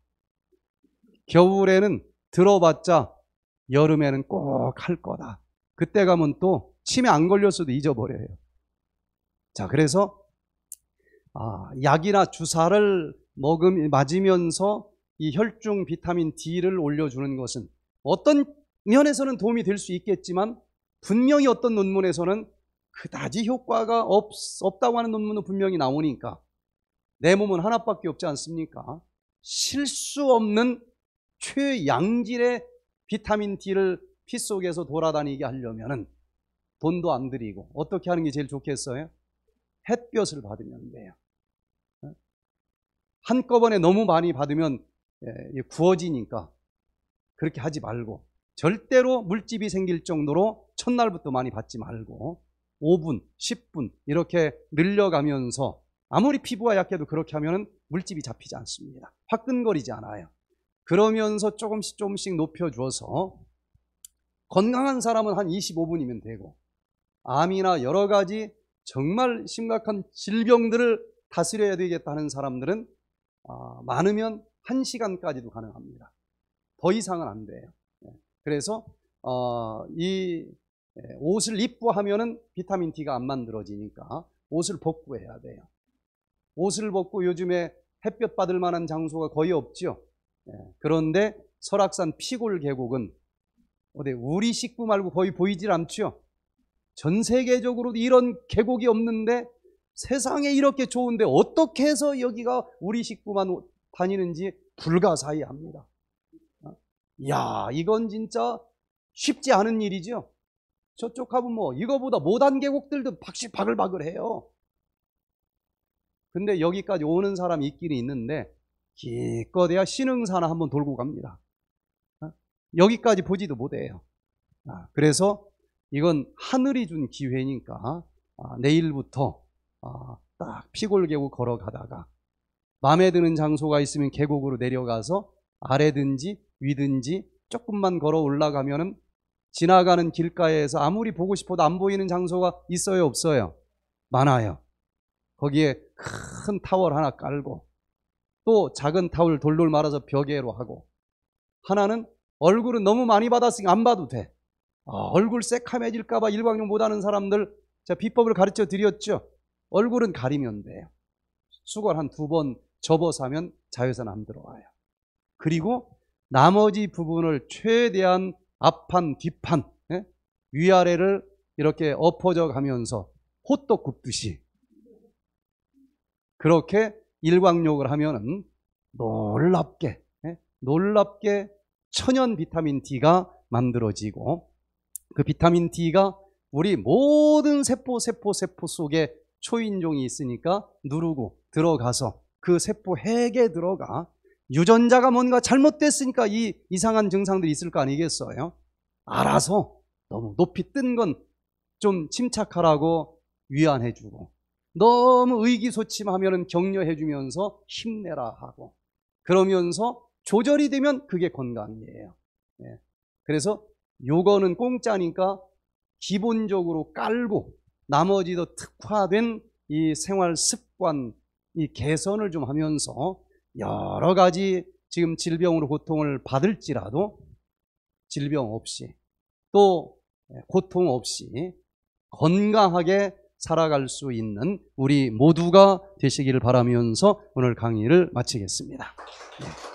A: 겨울에는 들어봤자 여름에는 꼭 할 거다. 그때 가면 또 침에 안 걸렸어도 잊어버려요. 자, 그래서 아, 약이나 주사를 먹음, 맞으면서 이 혈중 비타민 D를 올려주는 것은 어떤 면에서는 도움이 될 수 있겠지만 분명히 어떤 논문에서는 그다지 효과가 없, 없다고 하는 논문은 분명히 나오니까 내 몸은 하나밖에 없지 않습니까? 실수 없는 최양질의 비타민 D를 피 속에서 돌아다니게 하려면은 돈도 안 들이고 어떻게 하는 게 제일 좋겠어요? 햇볕을 받으면 돼요. 어? 한꺼번에 너무 많이 받으면 예, 구워지니까 그렇게 하지 말고 절대로 물집이 생길 정도로 첫날부터 많이 받지 말고 5분, 10분 이렇게 늘려가면서 아무리 피부가 약해도 그렇게 하면 물집이 잡히지 않습니다. 화끈거리지 않아요. 그러면서 조금씩 조금씩 높여주어서 건강한 사람은 한 25분이면 되고 암이나 여러 가지 정말 심각한 질병들을 다스려야 되겠다는 사람들은 아, 많으면 1시간까지도 가능합니다. 더 이상은 안 돼요. 예, 그래서 어, 이 예, 옷을 입고 하면은 비타민 D가 안 만들어지니까 옷을 벗고 해야 돼요. 옷을 벗고 요즘에 햇볕 받을 만한 장소가 거의 없죠. 예. 그런데 설악산 피골 계곡은 어디 우리 식구 말고 거의 보이질 않죠. 전 세계적으로 도 이런 계곡이 없는데 세상에 이렇게 좋은데 어떻게 해서 여기가 우리 식구만 다니는지 불가사의합니다. 어? 야, 이건 진짜 쉽지 않은 일이죠. 저쪽 하면 뭐 이거보다 못한 계곡들도 박시 바글바글해요. 근데 여기까지 오는 사람이 있는 있는데 기껏해야 신흥사나 한번 돌고 갑니다. 아, 여기까지 보지도 못해요. 아, 그래서 이건 하늘이 준 기회니까 아, 내일부터 딱 피골 계곡 걸어가다가 마음에 드는 장소가 있으면 계곡으로 내려가서 아래든지 위든지 조금만 걸어 올라가면은 지나가는 길가에서 아무리 보고 싶어도 안 보이는 장소가 있어요 없어요 많아요 거기에 큰 타월 하나 깔고 또 작은 타올 돌돌 말아서 벽에로 하고 하나는 얼굴은 너무 많이 받았으니까 안 봐도 돼. 아, 얼굴 새카매질까봐 일광욕 못하는 사람들 제 비법을 가르쳐 드렸죠. 얼굴은 가리면 돼요. 수건 한 두 번 접어서 하면 자외선 안 들어와요. 그리고 나머지 부분을 최대한 앞판, 뒷판, 예? 위아래를 이렇게 엎어져 가면서 호떡 굽듯이 그렇게 일광욕을 하면은 놀랍게 예, 놀랍게 천연 비타민 D가 만들어지고 그 비타민 D가 우리 모든 세포 세포 세포 속에 초인종이 있으니까 누르고 들어가서 그 세포 핵에 들어가 유전자가 뭔가 잘못됐으니까 이 이상한 증상들이 있을 거 아니겠어요? 알아서 너무 높이 뜬 건 좀 침착하라고 위안해주고 너무 의기소침하면 격려해 주면서 힘내라 하고 그러면서 조절이 되면 그게 건강이에요. 예. 그래서 요거는 공짜니까 기본적으로 깔고 나머지 도 특화된 이 생활 습관 이 개선을 좀 하면서 여러 가지 지금 질병으로 고통을 받을지라도 질병 없이 또 예, 고통 없이 건강하게 살아갈 수 있는 우리 모두가 되시기를 바라면서 오늘 강의를 마치겠습니다. 네.